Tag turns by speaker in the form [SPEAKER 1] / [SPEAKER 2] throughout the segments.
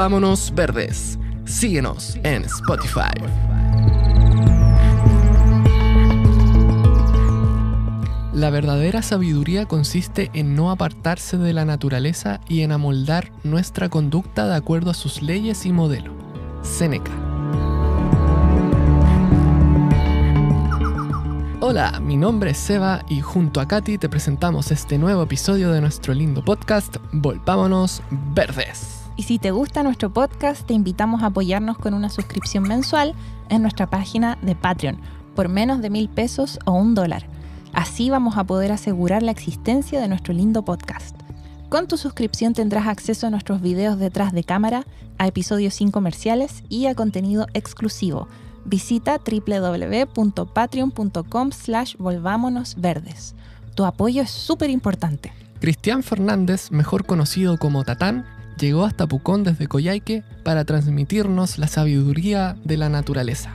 [SPEAKER 1] Vámonos Verdes. Síguenos en Spotify. La verdadera sabiduría consiste en no apartarse de la naturaleza y en amoldar nuestra conducta de acuerdo a sus leyes y modelo. Seneca. Hola, mi nombre es Seba y junto a Katy te presentamos este nuevo episodio de nuestro lindo podcast Volvámonos Verdes.
[SPEAKER 2] Y si te gusta nuestro podcast, te invitamos a apoyarnos con una suscripción mensual en nuestra página de Patreon, por menos de mil pesos o un dólar. Así vamos a poder asegurar la existencia de nuestro lindo podcast. Con tu suscripción tendrás acceso a nuestros videos detrás de cámara, a episodios sin comerciales y a contenido exclusivo. Visita www.patreon.com slash Tu apoyo es súper importante.
[SPEAKER 1] Cristian Fernández, mejor conocido como Tatán, llegó hasta Pucón desde Coyhaique para transmitirnos la sabiduría de la naturaleza.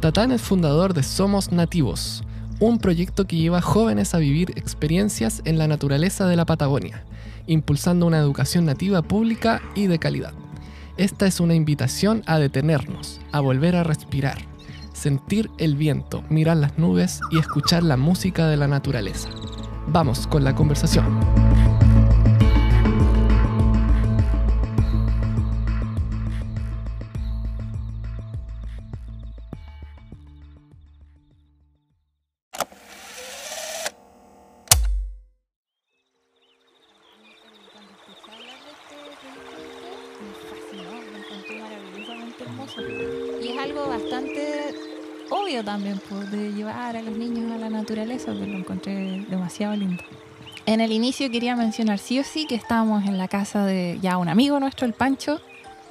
[SPEAKER 1] Tatán es fundador de Somos Nativos, un proyecto que lleva jóvenes a vivir experiencias en la naturaleza de la Patagonia, impulsando una educación nativa pública y de calidad. Esta es una invitación a detenernos, a volver a respirar, sentir el viento, mirar las nubes y escuchar la música de la naturaleza. Vamos con la conversación.
[SPEAKER 2] también, por pues, llevar a los niños a la naturaleza, porque lo encontré demasiado lindo. En el inicio quería mencionar sí o sí que estamos en la casa de ya un amigo nuestro, el Pancho,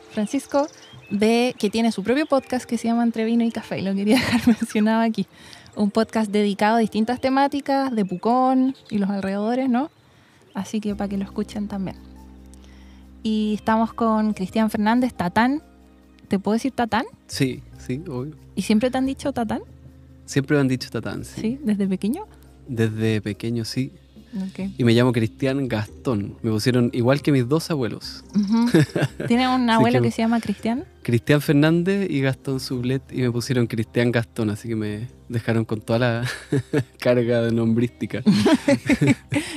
[SPEAKER 2] Francisco, de que tiene su propio podcast que se llama Entre Vino y Café, y lo quería dejar mencionado aquí. Un podcast dedicado a distintas temáticas de Pucón y los alrededores, ¿no? Así que para que lo escuchen también. Y estamos con Cristian Fernández Tatán. ¿Te puedo decir Tatán?
[SPEAKER 3] Sí, sí, obvio.
[SPEAKER 2] ¿Y siempre te han dicho Tatán?
[SPEAKER 3] Siempre me han dicho esta Sí.
[SPEAKER 2] ¿Desde pequeño?
[SPEAKER 3] Desde pequeño, sí. Y me llamo Cristian Gastón. Me pusieron igual que mis dos abuelos. ¿Tiene un abuelo que, se llama Cristian? Cristian Fernández y Gastón Sublet. Y me pusieron Cristian Gastón, así que me dejaron con toda la carga de nombrística.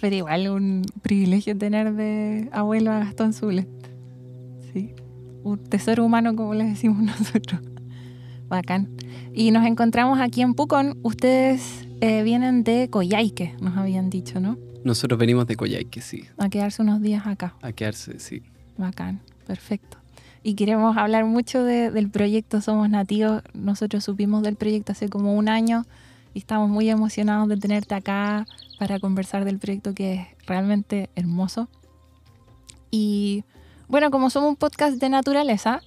[SPEAKER 2] Pero igual un privilegio tener de abuelo a Gastón Sublet. Sí. Un tesoro humano, como les decimos nosotros. Bacán. Y nos encontramos aquí en Pucón. Ustedes eh, vienen de Coyhaique, nos habían dicho, ¿no?
[SPEAKER 3] Nosotros venimos de Coyhaique, sí.
[SPEAKER 2] A quedarse unos días acá.
[SPEAKER 3] A quedarse, sí.
[SPEAKER 2] Bacán, perfecto. Y queremos hablar mucho del proyecto Somos Nativos. Nosotros supimos del proyecto hace como un año y estamos muy emocionados de tenerte acá para conversar del proyecto que es realmente hermoso. Y bueno, como somos un podcast de naturaleza,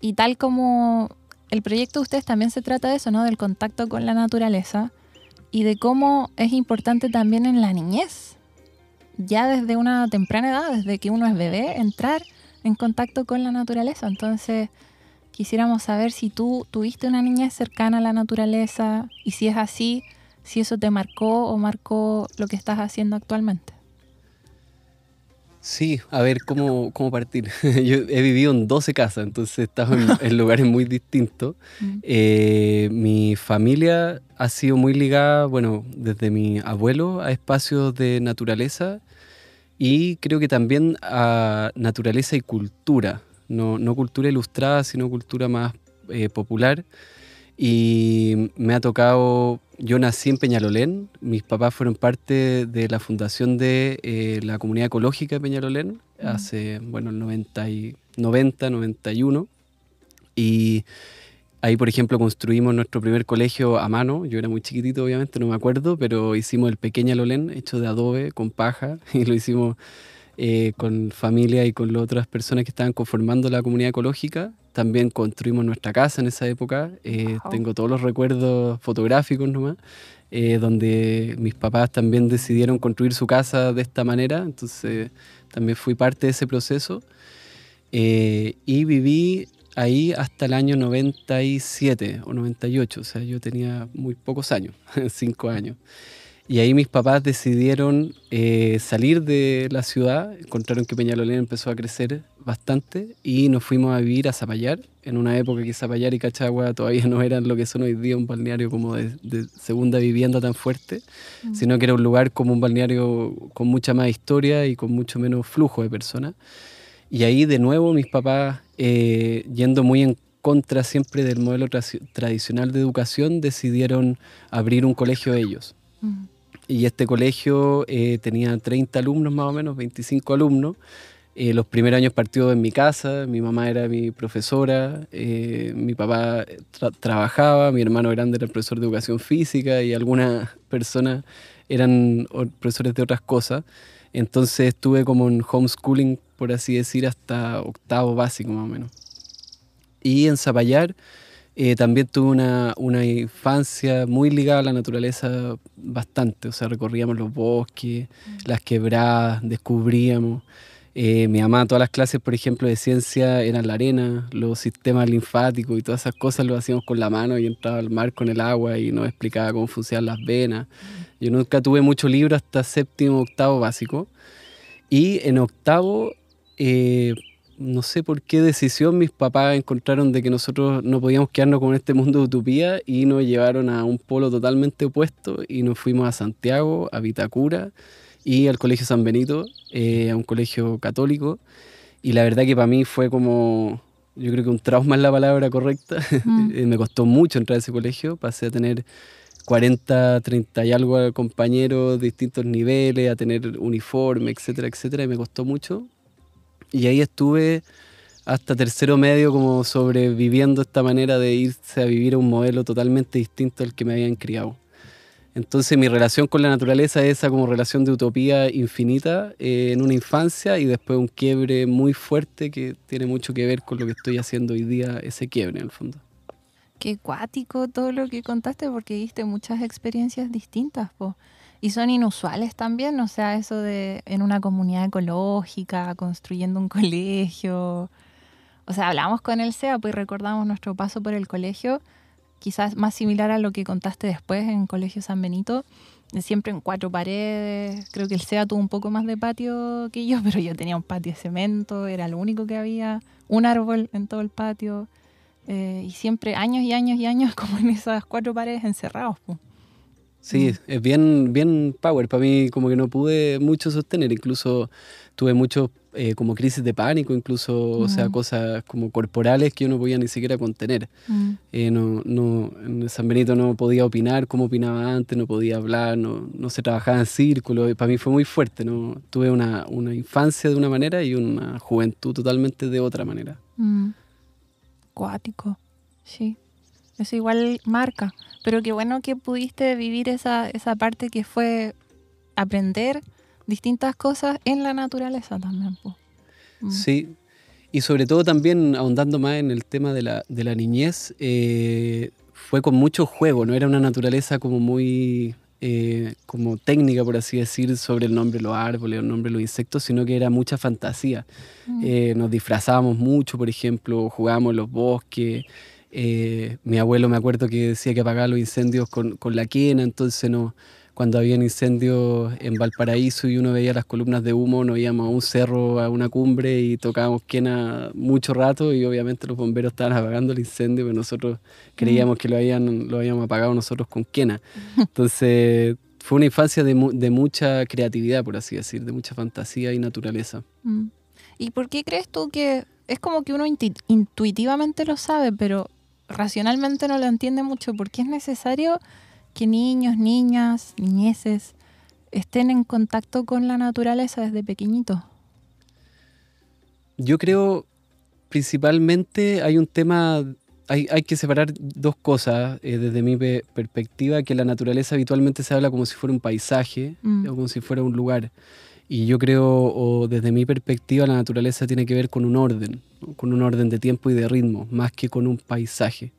[SPEAKER 2] y tal como el proyecto de ustedes también se trata de eso, ¿no? Del contacto con la naturaleza y de cómo es importante también en la niñez, ya desde una temprana edad, desde que uno es bebé, entrar en contacto con la naturaleza. Entonces, quisiéramos saber si tú tuviste una niñez cercana a la naturaleza y si es así, si eso te marcó o marcó lo que estás haciendo actualmente.
[SPEAKER 3] Sí, a ver cómo, cómo partir. Yo he vivido en 12 casas, entonces he estado en, lugares muy distintos. Mm. Eh, mi familia ha sido muy ligada, bueno, desde mi abuelo a espacios de naturaleza y creo que también a naturaleza y cultura. No, no cultura ilustrada, sino cultura más eh, popular. Y me ha tocado yo nací en Peñalolén, mis papás fueron parte de la fundación de eh, la comunidad ecológica de Peñalolén hace, bueno, el 90, y, 90, 91. Y ahí, por ejemplo, construimos nuestro primer colegio a mano. Yo era muy chiquitito, obviamente, no me acuerdo, pero hicimos el Pequeñalolén hecho de adobe con paja y lo hicimos eh, con familia y con las otras personas que estaban conformando la comunidad ecológica. También construimos nuestra casa en esa época. Eh, tengo todos los recuerdos fotográficos nomás, eh, donde mis papás también decidieron construir su casa de esta manera. Entonces también fui parte de ese proceso. y viví ahí hasta el año 97 o 98. O sea, yo tenía muy pocos años, cinco años. Y ahí mis papás decidieron eh, salir de la ciudad, encontraron que Peñalolén empezó a crecer bastante y nos fuimos a vivir a Zapallar, en una época que Zapallar y Cachagua todavía no eran lo que son hoy día un balneario como de, segunda vivienda tan fuerte, mm. sino que era un lugar como un balneario con mucha más historia y con mucho menos flujo de personas. Y ahí de nuevo mis papás, eh, yendo muy en contra siempre del modelo tradicional de educación, decidieron abrir un colegio ellos. Mm. Y este colegio eh, tenía 30 alumnos más o menos, 25 alumnos. Eh, los primeros años partió en mi casa, mi mamá era mi profesora, eh, mi papá trabajaba, mi hermano grande era profesor de educación física y algunas personas eran profesores de otras cosas. Entonces estuve como en homeschooling, por así decir, hasta octavo básico más o menos. Y en Zapallar eh, también tuve una, infancia muy ligada a la naturaleza bastante, o sea, recorríamos los bosques, mm. las quebradas, descubríamos. Eh, mi mamá, todas las clases, por ejemplo, de ciencia eran la arena, los sistemas linfáticos y todas esas cosas lo hacíamos con la mano y entraba al mar con el agua y nos explicaba cómo funcionan las venas. Mm. Yo nunca tuve mucho libro hasta séptimo, octavo básico. Y en octavo eh, no sé por qué decisión mis papás encontraron de que nosotros no podíamos quedarnos con este mundo de utopía y nos llevaron a un polo totalmente opuesto y nos fuimos a Santiago, a Vitacura y al Colegio San Benito, eh, a un colegio católico. Y la verdad que para mí fue como, yo creo que un trauma es la palabra correcta. Mm. Eh, me costó mucho entrar a ese colegio, pasé a tener 40, 30 y algo compañeros, de distintos niveles, a tener uniforme, etcétera, etcétera, y me costó mucho, y ahí estuve hasta tercero medio como sobreviviendo esta manera de irse a vivir a un modelo totalmente distinto al que me habían criado. Entonces mi relación con la naturaleza es esa como relación de utopía infinita eh, en una infancia y después un quiebre muy fuerte que tiene mucho que ver con lo que estoy haciendo hoy día, ese quiebre en el fondo.
[SPEAKER 2] Qué cuático todo lo que contaste porque viste muchas experiencias distintas. Po. Y son inusuales también, o sea, eso de en una comunidad ecológica, construyendo un colegio. O sea, hablamos con el SEA, pues, y recordamos nuestro paso por el colegio, quizás más similar a lo que contaste después en Colegio San Benito, eh, siempre en cuatro paredes. Creo que el SEA tuvo un poco más de patio que yo, pero yo tenía un patio de cemento, era lo único que había, un árbol en todo el patio. Eh, y siempre años y años y años como en esas cuatro paredes encerrados. Pues.
[SPEAKER 3] Sí, es bien, bien power. Para mí como que no pude mucho sostener. Incluso tuve muchos eh, como crisis de pánico, incluso, o sea, mm. cosas como corporales que yo no podía ni siquiera contener. Mm. Eh, no, no, en San Benito no podía opinar como opinaba antes, no podía hablar, no, se trabajaba en círculo. Y para mí fue muy fuerte. ¿no? Tuve una, una, infancia de una manera y una juventud totalmente de otra manera.
[SPEAKER 2] Mm. Cuático, sí. Eso igual marca. Pero qué bueno que pudiste vivir esa, parte que fue aprender distintas cosas en la naturaleza también. Mm.
[SPEAKER 3] Sí, y sobre todo también ahondando más en el tema de la, niñez, eh, fue con mucho juego, no era una naturaleza como muy eh, como técnica, por así decir, sobre el nombre de los árboles, el nombre de los insectos, sino que era mucha fantasía. Mm. Eh, nos disfrazábamos mucho, por ejemplo, jugábamos los bosques. Eh, mi abuelo me acuerdo que decía que apagaba los incendios con, la quena, entonces no, cuando había incendios en Valparaíso y uno veía las columnas de humo, nos íbamos a un cerro, a una cumbre y tocábamos quena mucho rato y obviamente los bomberos estaban apagando el incendio, pero nosotros creíamos mm. que lo, habían, lo habíamos apagado nosotros con quena. Entonces fue una infancia de, de mucha creatividad, por así decir, de mucha fantasía y naturaleza.
[SPEAKER 2] Mm. ¿Y por qué crees tú que... Es como que uno intuitivamente lo sabe, pero racionalmente no lo entiende mucho porque es necesario que niños, niñas, niñeces estén en contacto con la naturaleza desde pequeñitos.
[SPEAKER 3] Yo creo principalmente hay un tema, hay, que separar dos cosas eh, desde mi perspectiva, que la naturaleza habitualmente se habla como si fuera un paisaje mm. o como si fuera un lugar. Y yo creo, o desde mi perspectiva, la naturaleza tiene que ver con un orden con un orden de tiempo y de ritmo, más que con un paisaje.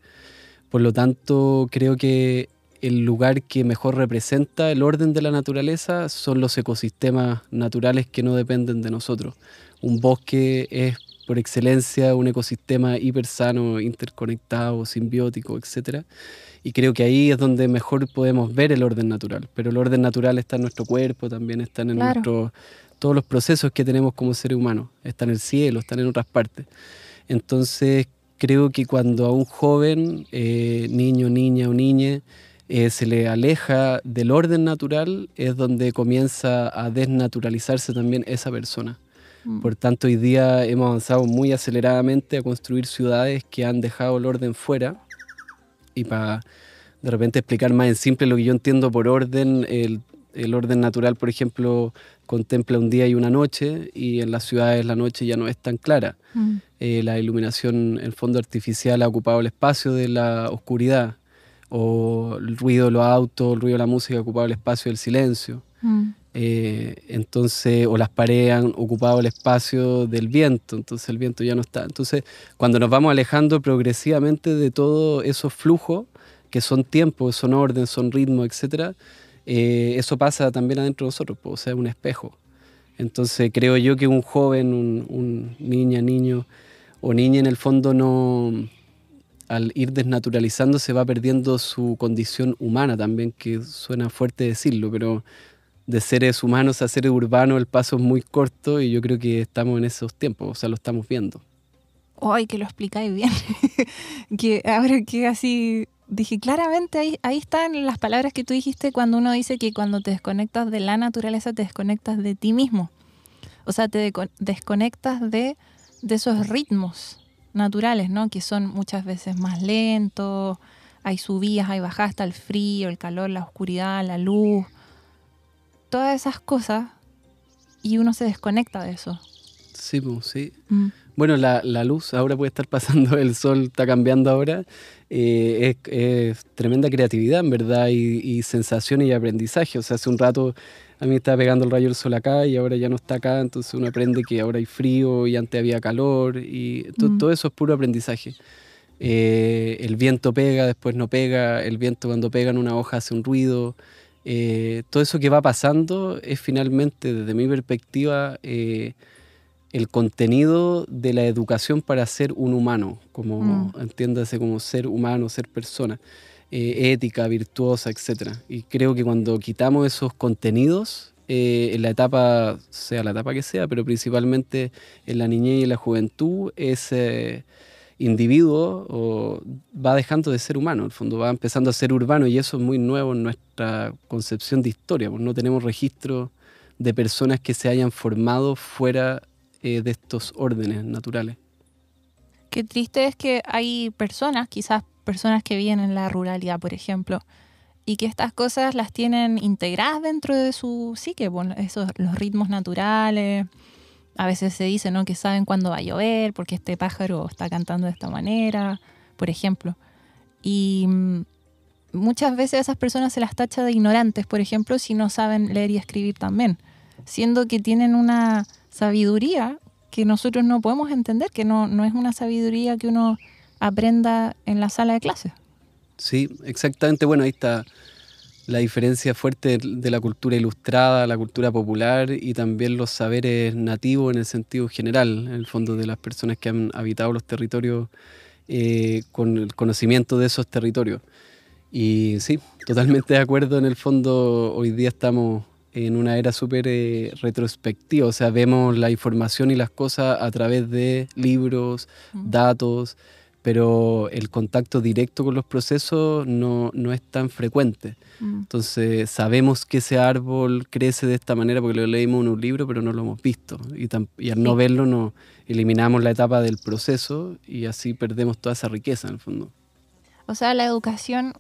[SPEAKER 3] Por lo tanto, creo que el lugar que mejor representa el orden de la naturaleza son los ecosistemas naturales que no dependen de nosotros. Un bosque es por excelencia un ecosistema hipersano, interconectado, simbiótico, etc. Y creo que ahí es donde mejor podemos ver el orden natural. Pero el orden natural está en nuestro cuerpo, también está en nuestro todos los procesos que tenemos como seres humanos. ...están en el cielo, están en otras partes. Entonces, creo que cuando a un joven, eh, niño, niña o niñe... Eh, se le aleja del orden natural, es donde comienza a desnaturalizarse también esa persona. Mm. Por tanto, hoy día hemos avanzado muy aceleradamente a construir ciudades que han dejado el orden fuera. Y para de repente explicar más en simple lo que yo entiendo por orden, el el orden natural, por ejemplo, contempla un día y una noche y en las ciudades la noche ya no es tan clara. Mm. Eh, la iluminación el fondo artificial ha ocupado el espacio de la oscuridad o el ruido de los autos, el ruido de la música ha ocupado el espacio del silencio. Mm. Eh, entonces, o las paredes han ocupado el espacio del viento, entonces el viento ya no está. Entonces, cuando nos vamos alejando progresivamente de todos esos flujos, que son tiempo, son orden, son ritmo, etcétera, eh, eso pasa también adentro de nosotros, pues, o sea, un espejo. Entonces creo yo que un joven, un, un, niña, niño o niña en el fondo no, al ir desnaturalizando se va perdiendo su condición humana también, que suena fuerte decirlo, pero de seres humanos a seres urbanos el paso es muy corto y yo creo que estamos en esos tiempos, o sea, lo estamos viendo.
[SPEAKER 2] Ay, que lo explicáis bien. que ahora que así dije, claramente ahí, ahí están las palabras que tú dijiste cuando uno dice que cuando te desconectas de la naturaleza, te desconectas de ti mismo. O sea, te desconectas de, de esos ritmos naturales, ¿no? Que son muchas veces más lentos, hay subidas, hay bajadas, está el frío, el calor, la oscuridad, la luz, todas esas cosas, y uno se desconecta de
[SPEAKER 3] eso. Sí, pues, sí. Mm. Bueno, la, luz ahora puede estar pasando, el sol está cambiando ahora. Eh, es, tremenda creatividad, en verdad, y, sensaciones y aprendizaje. O sea, hace un rato a mí me estaba pegando el rayo del sol acá y ahora ya no está acá, entonces uno aprende que ahora hay frío y antes había calor y mm. todo eso es puro aprendizaje. Eh, el viento pega, después no pega, el viento cuando pega en una hoja hace un ruido. Eh, todo eso que va pasando es finalmente, desde mi perspectiva, el contenido de la educación para ser un humano, como mm. entiéndase como ser humano, ser persona, eh, ética, virtuosa, etc. Y creo que cuando quitamos esos contenidos, eh, en la etapa, sea la etapa que sea, pero principalmente en la niñez y en la juventud, ese individuo va dejando de ser humano, en el fondo va empezando a ser urbano y eso es muy nuevo en nuestra concepción de historia, pues no tenemos registro de personas que se hayan formado fuera eh, de estos órdenes naturales.
[SPEAKER 2] Qué triste es que hay personas, quizás personas que viven en la ruralidad, por ejemplo, y que estas cosas las tienen integradas dentro de su psique, bueno, pues, esos, los ritmos naturales. A veces se dice ¿no? que saben cuándo va a llover, porque este pájaro está cantando de esta manera, por ejemplo. Y mm, muchas veces a esas personas se las tacha de ignorantes, por ejemplo, si no saben leer y escribir también, siendo que tienen una sabiduría que nosotros no podemos entender, que no, es una sabiduría que uno aprenda en la sala de clases.
[SPEAKER 3] Sí, exactamente. Bueno, ahí está la diferencia fuerte de la cultura ilustrada, la cultura popular y también los saberes nativos en el sentido general, en el fondo de las personas que han habitado los territorios eh, con el conocimiento de esos territorios. Y sí, totalmente de acuerdo, en el fondo hoy día estamos en una era súper eh, retrospectiva, o sea, vemos la información y las cosas a través de libros, mm. datos, pero el contacto directo con los procesos no, no es tan frecuente. Mm. Entonces, sabemos que ese árbol crece de esta manera porque lo leímos en un libro, pero no lo hemos visto. Y, al no verlo, no eliminamos la etapa del proceso y así perdemos toda esa riqueza en el fondo.
[SPEAKER 2] O sea, la educación,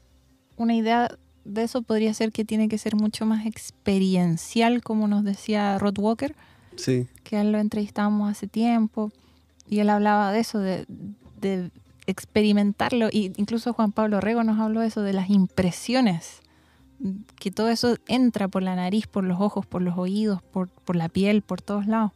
[SPEAKER 2] una idea de eso podría ser que tiene que ser mucho más experiencial, como nos decía Rod Walker, sí. que él lo entrevistamos hace tiempo, y él hablaba de eso, de, experimentarlo, y incluso Juan Pablo Rego nos habló de eso, de las impresiones, que todo eso entra por la nariz, por los ojos, por los oídos, por la piel, por todos lados.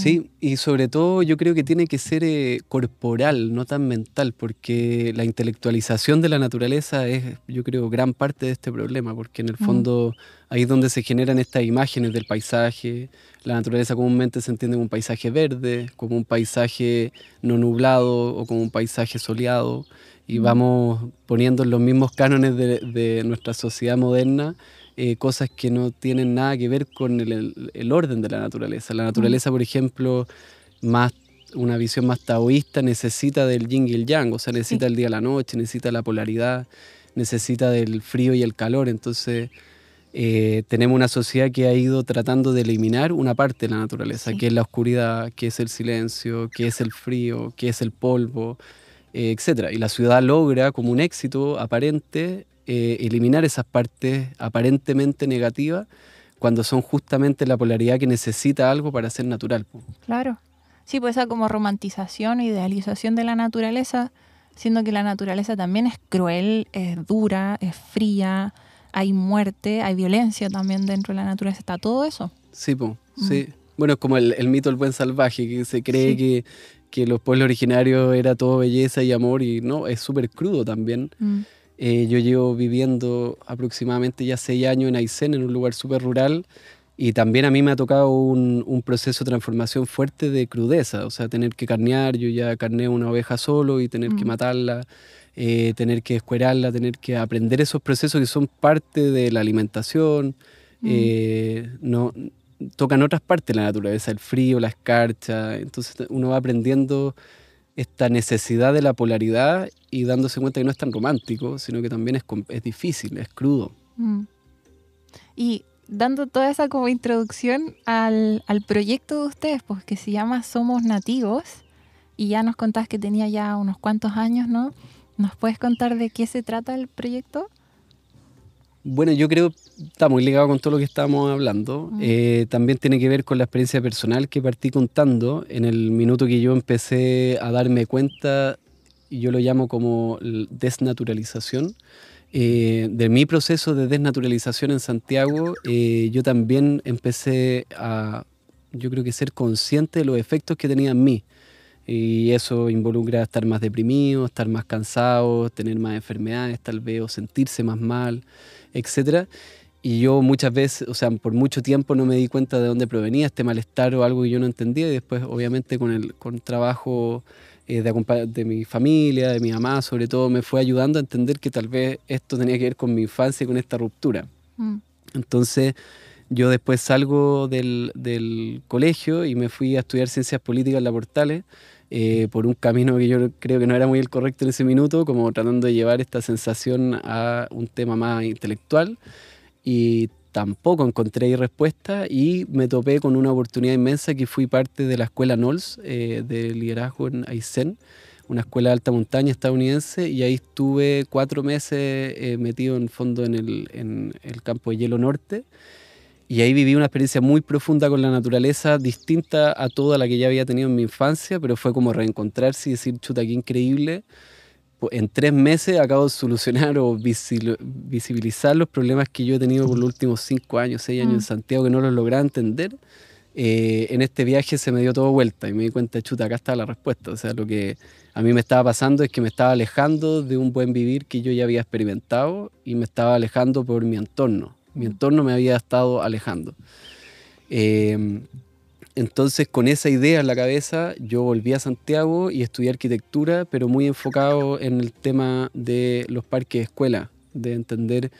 [SPEAKER 3] Sí, y sobre todo yo creo que tiene que ser eh, corporal, no tan mental, porque la intelectualización de la naturaleza es, yo creo, gran parte de este problema, porque en el fondo ahí es donde se generan estas imágenes del paisaje. La naturaleza comúnmente se entiende como un paisaje verde, como un paisaje no nublado o como un paisaje soleado, y vamos poniendo los mismos cánones de, de nuestra sociedad moderna eh, cosas que no tienen nada que ver con el, orden de la naturaleza. La naturaleza, mm. por ejemplo, más una visión más taoísta necesita del yin y el yang, o sea, necesita el día y la noche, necesita la polaridad, necesita del frío y el calor. Entonces, eh, tenemos una sociedad que ha ido tratando de eliminar una parte de la naturaleza, que es la oscuridad, que es el silencio, que es el frío, que es el polvo, eh, etc. Y la ciudad logra, como un éxito aparente, eh, eliminar esas partes aparentemente negativas cuando son justamente la polaridad que necesita algo para ser natural.
[SPEAKER 2] Claro. Sí, pues esa como romantización, idealización de la naturaleza, siendo que la naturaleza también es cruel, es dura, es fría, hay muerte, hay violencia también dentro de la naturaleza, está todo eso.
[SPEAKER 3] Sí, pues sí. Bueno, es como el, mito del buen salvaje, que se cree que, los pueblos originarios era todo belleza y amor, y no, es súper crudo también. Mm. Eh, yo llevo viviendo aproximadamente ya seis años en Aysén, en un lugar súper rural, y también a mí me ha tocado un, proceso de transformación fuerte de crudeza, o sea, tener que carnear, yo ya carneo una oveja solo y tener que mm. matarla, eh, tener que escuerarla, tener que aprender esos procesos que son parte de la alimentación, mm. eh, no, tocan otras partes de la naturaleza, el frío, la escarcha, entonces uno va aprendiendo esta necesidad de la polaridad y dándose cuenta que no es tan romántico, sino que también es, es difícil, es crudo.
[SPEAKER 1] Mm.
[SPEAKER 2] Y dando toda esa como introducción al, proyecto de ustedes, pues que se llama Somos Nativos, y ya nos contás que tenía ya unos cuantos años, ¿no? ¿Nos puedes contar de qué se trata el proyecto?
[SPEAKER 3] Bueno, yo creo está muy ligado con todo lo que estábamos hablando. Mm. Eh, también tiene que ver con la experiencia personal que partí contando en el minuto que yo empecé a darme cuenta, y yo lo llamo como desnaturalización. Eh, de mi proceso de desnaturalización en Santiago, eh, yo también empecé a, yo creo que ser consciente de los efectos que tenía en mí. Y eso involucra estar más deprimido, estar más cansado, tener más enfermedades tal vez, o sentirse más mal etcétera. Y yo muchas veces, o sea, por mucho tiempo no me di cuenta de dónde provenía este malestar o algo que yo no entendía. Y después, obviamente, con el con trabajo eh, de, mi familia, de mi mamá, sobre todo, me fue ayudando a entender que tal vez esto tenía que ver con mi infancia y con esta ruptura. Mm. Entonces, yo después salgo del, del colegio y me fui a estudiar ciencias políticas en la eh, por un camino que yo creo que no era muy el correcto en ese minuto, como tratando de llevar esta sensación a un tema más intelectual y tampoco encontré ahí respuesta y me topé con una oportunidad inmensa que fui parte de la escuela NOLS eh, de liderazgo en Aysén una escuela de alta montaña estadounidense y ahí estuve cuatro meses eh, metido en fondo en el, en el, campo de hielo norte y ahí viví una experiencia muy profunda con la naturaleza, distinta a toda la que ya había tenido en mi infancia, pero fue como reencontrarse y decir, chuta, qué increíble. En tres meses acabo de solucionar o visibilizar los problemas que yo he tenido por los últimos cinco años, seis años en mm. Santiago, que no los lograba entender. Eh, en este viaje se me dio todo vuelta y me di cuenta, chuta, acá está la respuesta. O sea, lo que a mí me estaba pasando es que me estaba alejando de un buen vivir que yo ya había experimentado y me estaba alejando por mi entorno mi entorno me había estado alejando. Em, entonces, con esa idea en la cabeza, yo volví a Santiago y estudié arquitectura, pero muy enfocado en el tema de los parques de escuela, de entender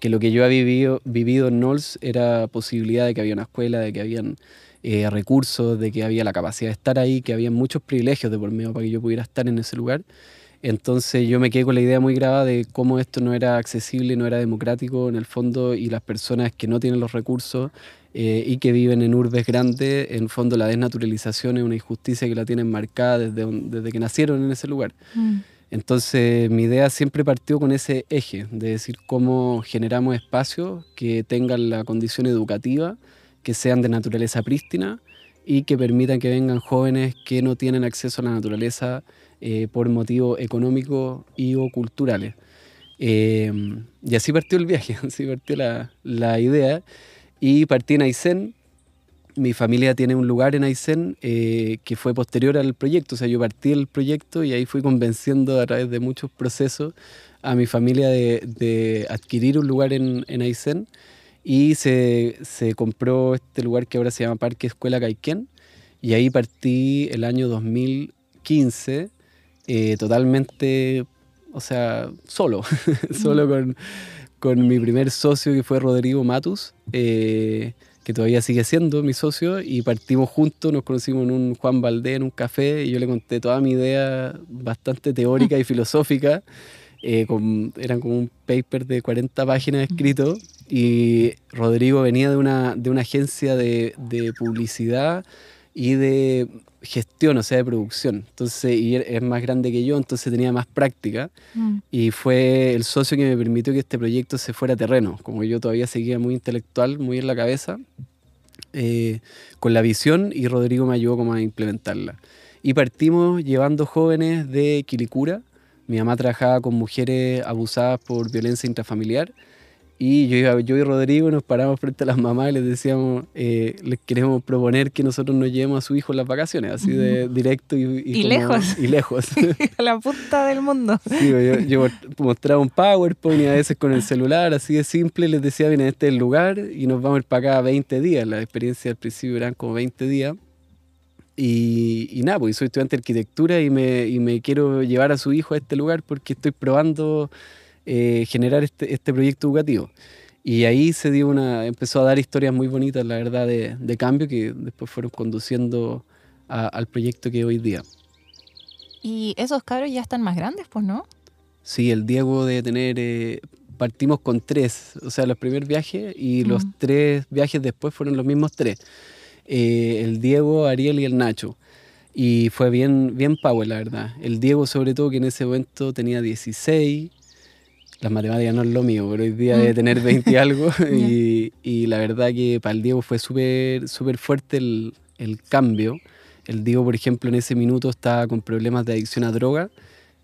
[SPEAKER 3] que lo que yo había vivido, en NOLS era posibilidad de que había una escuela, de que habían eh, recursos, de que había la capacidad de estar ahí, que había muchos privilegios de por medio para que yo pudiera estar en ese lugar. Entonces yo me quedé con la idea muy grave de cómo esto no era accesible, no era democrático en el fondo y las personas que no tienen los recursos eh, y que viven en urbes grandes, en fondo la desnaturalización es una injusticia que la tienen marcada desde, desde que nacieron en ese lugar. Mm. Entonces mi idea siempre partió con ese eje, de decir cómo generamos espacios que tengan la condición educativa, que sean de naturaleza prístina y que permitan que vengan jóvenes que no tienen acceso a la naturaleza eh, por motivos económicos y o culturales. Eh, y así partió el viaje, así partió la, la, idea. Y partí en Aysén. Mi familia tiene un lugar en Aysén eh, que fue posterior al proyecto. O sea, yo partí el proyecto y ahí fui convenciendo a través de muchos procesos a mi familia de, de adquirir un lugar en, en Aysén. Y se, se, compró este lugar que ahora se llama Parque Escuela Caiquén. Y ahí partí el año 2015 eh, totalmente, o sea, solo, solo con, con, mi primer socio que fue Rodrigo Matus, eh, que todavía sigue siendo mi socio, y partimos juntos, nos conocimos en un Juan Valdés, en un café, y yo le conté toda mi idea bastante teórica y filosófica. Eh, eran como un paper de 40 páginas escrito y Rodrigo venía de una, de una agencia de, de publicidad y de gestión, o sea, de producción. Entonces, y es más grande que yo, entonces tenía más práctica. Mm. Y fue el socio que me permitió que este proyecto se fuera a terreno. Como yo todavía seguía muy intelectual, muy en la cabeza, eh, con la visión, y Rodrigo me ayudó como a implementarla. Y partimos llevando jóvenes de Quilicura. Mi mamá trabajaba con mujeres abusadas por violencia intrafamiliar y yo, yo y Rodrigo nos paramos frente a las mamás y les decíamos, eh, les queremos proponer que nosotros nos llevemos a su hijo en las vacaciones, así de directo y, lejos. Y lejos.
[SPEAKER 2] a la punta del
[SPEAKER 3] mundo. Sí, yo, mostraba un PowerPoint y a veces con el celular, así de simple, les decía, viene, este el lugar y nos vamos a para acá 20 días. La experiencia al principio eran como 20 días. Y, y, nada, pues soy estudiante de arquitectura y me, y me quiero llevar a su hijo a este lugar porque estoy probando eh, generar este, este, proyecto educativo. Y ahí se dio una, empezó a dar historias muy bonitas, la verdad, de, cambio que después fueron conduciendo al proyecto que hoy día.
[SPEAKER 2] Y esos cabros ya están más grandes, pues, ¿no?
[SPEAKER 3] Sí, el Diego de tener, eh, partimos con tres, o sea, los primeros viajes y mm. los tres viajes después fueron los mismos tres. Eh, el Diego, Ariel y el Nacho. Y fue bien, bien power, la verdad. El Diego, sobre todo, que en ese momento tenía 16, las matemáticas no es lo mío, pero hoy día de mm. tener 20 y algo y, la verdad que para el Diego fue súper súper fuerte el, cambio. El Diego, por ejemplo, en ese minuto estaba con problemas de adicción a droga.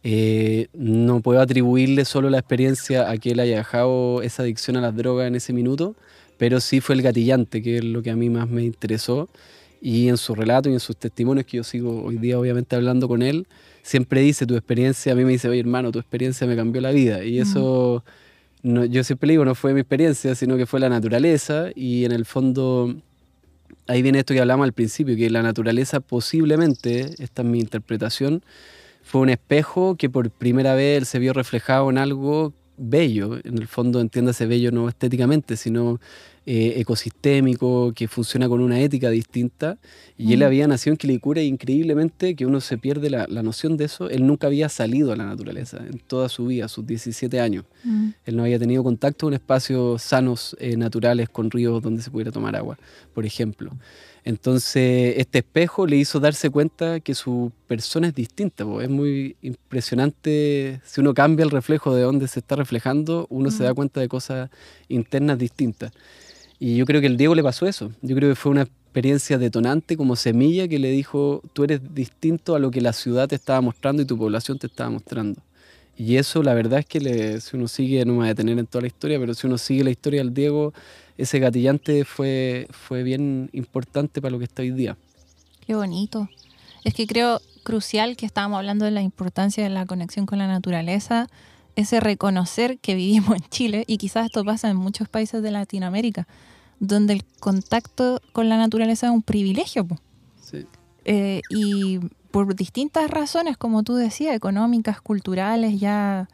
[SPEAKER 3] Eh, no puedo atribuirle solo la experiencia a que él haya dejado esa adicción a las drogas en ese minuto, pero sí fue el gatillante, que es lo que a mí más me interesó y en su relato y en sus testimonios, que yo sigo hoy día obviamente hablando con él, siempre dice, tu experiencia, a mí me dice, oye hermano, tu experiencia me cambió la vida. Y eso, yo siempre digo, no fue mi experiencia, sino que fue la naturaleza y en el fondo... Ahí viene esto que hablamos al principio, que la naturaleza posiblemente, esta es mi interpretación, fue un espejo que por primera vez se vio reflejado en algo bello, en el fondo entiéndase bello no estéticamente, sino eh, ecosistémico, que funciona con una ética distinta. Y él mm. había nacido en Quilicura e increíblemente que uno se pierde la, noción de eso. Él nunca había salido a la naturaleza en toda su vida, sus 17 años. Mm. Él no había tenido contacto con espacios sanos, eh, naturales, con ríos donde se pudiera tomar agua, por ejemplo. Entonces, este espejo le hizo darse cuenta que su persona es distinta. Es muy impresionante. Si uno cambia el reflejo de donde se está reflejando, uno se da cuenta de cosas internas distintas. Y yo creo que el Diego le pasó eso. Yo creo que fue una experiencia detonante como semilla que le dijo, tú eres distinto a lo que la ciudad te estaba mostrando y tu población te estaba mostrando. Y eso la verdad es que si uno sigue, no me voy a detener en toda la historia, pero si uno sigue la historia del Diego, ese gatillante fue, fue bien importante para lo que está hoy día.
[SPEAKER 2] Qué bonito. Es que creo crucial que estábamos hablando de la importancia de la conexión con la naturaleza, ese reconocer que vivimos en Chile, y quizás esto pasa en muchos países de Latinoamérica, donde el contacto con la naturaleza es un privilegio. Sí. Eh, y por distintas razones, como tú decías, económicas, culturales, ya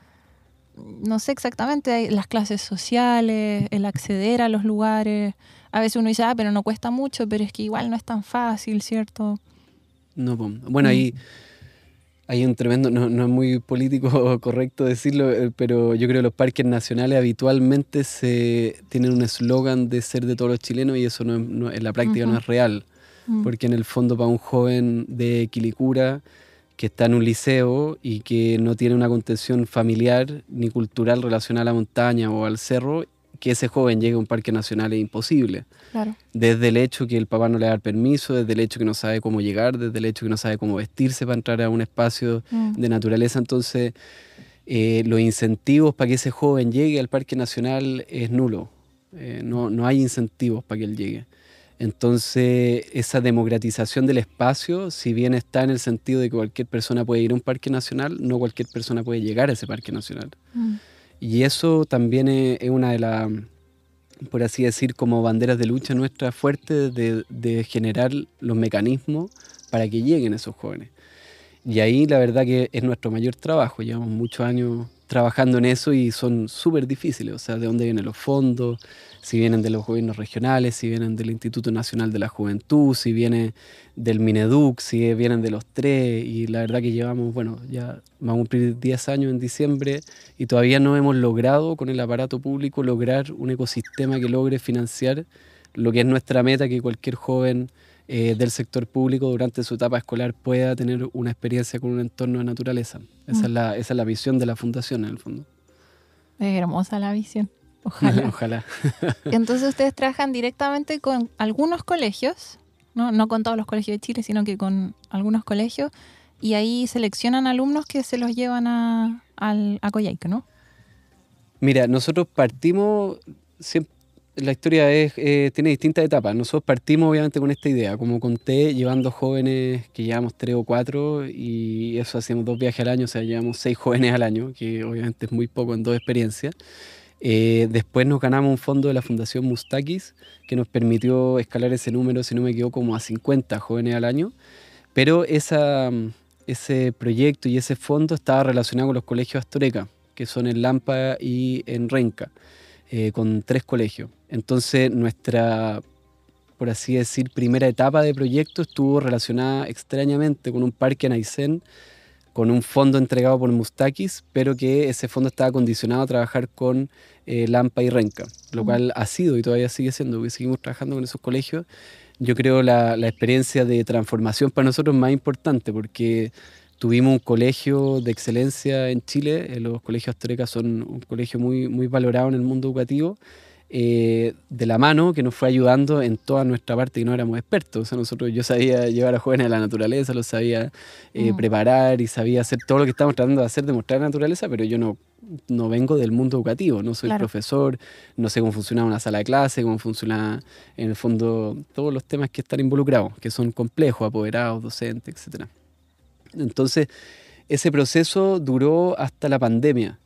[SPEAKER 2] no sé exactamente, las clases sociales, el acceder a los lugares. A veces uno dice, ah, pero no cuesta mucho, pero es que igual no es tan fácil, ¿cierto?
[SPEAKER 3] No, bueno, ahí hay un tremendo, no, no, es muy político o correcto decirlo, eh, pero yo creo que los parques nacionales habitualmente se tienen un eslogan de ser de todos los chilenos y eso no, en la práctica no es real, mm. porque en el fondo para un joven de Quilicura que está en un liceo y que no tiene una contención familiar ni cultural relacionada a la montaña o al cerro, que ese joven llegue a un parque nacional es imposible. Desde el hecho que el papá no le da el permiso, desde el hecho que no sabe cómo llegar, desde el hecho que no sabe cómo vestirse para entrar a un espacio mm. de naturaleza. Entonces, eh, los incentivos para que ese joven llegue al parque nacional es nulo. Eh, no, no, hay incentivos para que él llegue. Entonces, esa democratización del espacio, si bien está en el sentido de que cualquier persona puede ir a un parque nacional, no cualquier persona puede llegar a ese parque nacional. Mm. Y eso también es, una de las, por así decir, como banderas de lucha nuestra fuerte de, de generar los mecanismos para que lleguen esos jóvenes. Y ahí la verdad que es nuestro mayor trabajo. Llevamos muchos años trabajando en eso y son súper difíciles. O sea, de dónde vienen los fondos, si vienen de los gobiernos regionales, si vienen del Instituto Nacional de la Juventud, si vienen del Mineduc, si vienen de los tres, y la verdad que llevamos, bueno, ya vamos a cumplir 10 años en diciembre y todavía no hemos logrado con el aparato público lograr un ecosistema que logre financiar lo que es nuestra meta, que cualquier joven eh, del sector público durante su etapa escolar pueda tener una experiencia con un entorno de naturaleza. Esa, mm. es, la, esa es la visión de la fundación en el fondo.
[SPEAKER 2] Es hermosa la visión.
[SPEAKER 3] Ojalá. Ojalá.
[SPEAKER 1] Entonces
[SPEAKER 2] ustedes trabajan directamente con algunos colegios, ¿no? no con todos los colegios de Chile, sino que con algunos colegios, y ahí seleccionan alumnos que se los llevan a, al, Coyhaique, ¿no?
[SPEAKER 3] Mira, nosotros partimos, la historia es, eh, tiene distintas etapas. Nosotros partimos obviamente con esta idea, como conté, llevando jóvenes que llevamos tres o cuatro y eso hacíamos dos viajes al año, o sea, llevamos seis jóvenes al año, que obviamente es muy poco en dos experiencias. Eh, después nos ganamos un fondo de la Fundación Mustakis que nos permitió escalar ese número, si no me equivoco, como a 50 jóvenes al año. Pero esa, ese proyecto y ese fondo estaba relacionado con los colegios Astoreca, que son en Lampa y en Renca, eh, con tres colegios. Entonces nuestra, por así decir, primera etapa de proyecto estuvo relacionada extrañamente con un parque en Aysén con un fondo entregado por Mustakis, pero que ese fondo estaba condicionado a trabajar con eh, Lampa y Renca, lo mm. cual ha sido y todavía sigue siendo, porque seguimos trabajando con esos colegios. Yo creo la, la experiencia de transformación para nosotros es más importante, porque tuvimos un colegio de excelencia en Chile, eh, los colegios Azteca son un colegio muy, muy valorado en el mundo educativo, eh, de la mano que nos fue ayudando en toda nuestra parte y no éramos expertos. O nosotros, yo sabía llevar a jóvenes a la naturaleza, lo sabía eh, mm. preparar y sabía hacer todo lo que estamos tratando de hacer, demostrar la naturaleza, pero yo no, no vengo del mundo educativo, no soy profesor, no sé cómo funciona una sala de clase, cómo funciona en el fondo todos los temas que están involucrados, que son complejos, apoderados, docentes, etc. Entonces, ese proceso duró hasta la pandemia.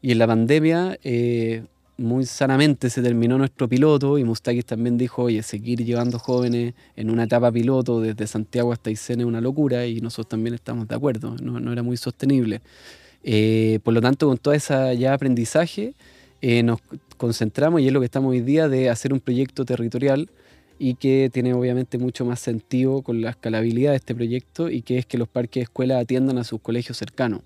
[SPEAKER 3] Y en la pandemia eh, muy sanamente se terminó nuestro piloto y Mustakis también dijo, oye, seguir llevando jóvenes en una etapa piloto desde Santiago hasta Aysén es una locura y nosotros también estamos de acuerdo, no, era muy sostenible. Eh, por lo tanto, con toda esa ya aprendizaje, eh, nos concentramos y es lo que estamos hoy día de hacer un proyecto territorial y que tiene obviamente mucho más sentido con la escalabilidad de este proyecto y que es que los parques de escuela atiendan a sus colegios cercanos.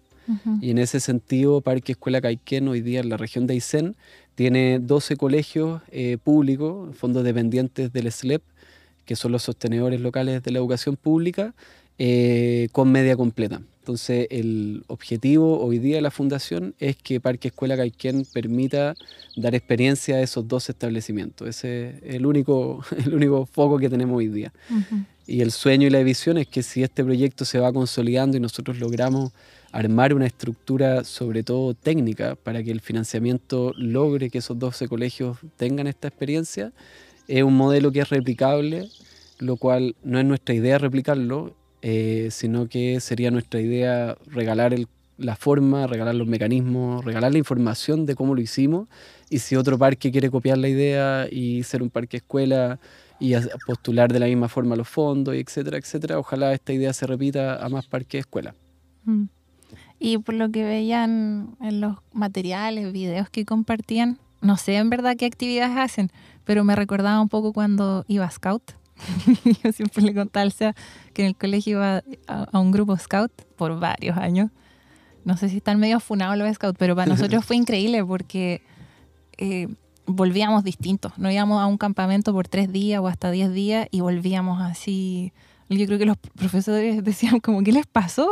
[SPEAKER 3] Y en ese sentido, Parque Escuela Caiquén hoy día en la región de Aysén tiene 12 colegios eh, públicos, fondos dependientes del SLEP, que son los sostenedores locales de la educación pública, eh, con media completa. Entonces, el objetivo hoy día de la Fundación es que Parque Escuela Caiquén permita dar experiencia a esos dos establecimientos. Ese es el único, el único foco que tenemos hoy día. Y el sueño y la visión es que si este proyecto se va consolidando y nosotros logramos armar una estructura, sobre todo técnica, para que el financiamiento logre que esos 12 colegios tengan esta experiencia, es un modelo que es replicable, lo cual no es nuestra idea replicarlo, eh, sino que sería nuestra idea regalar la forma, regalar los mecanismos, regalar la información de cómo lo hicimos, y si otro parque quiere copiar la idea y ser un parque escuela, y postular de la misma forma los fondos, etcétera, etcétera. Ojalá esta idea se repita a más parques escuela
[SPEAKER 2] mm. Y por lo que veían en los materiales, videos que compartían, no sé en verdad qué actividades hacen, pero me recordaba un poco cuando iba a Scout. Yo siempre le contaba al sea que en el colegio iba a, un grupo Scout por varios años. No sé si están medio afunados los Scouts, pero para nosotros fue increíble porque eh, volvíamos distintos. No íbamos a un campamento por tres días o hasta diez días y volvíamos así. Yo creo que los profesores decían como, ¿qué les pasó?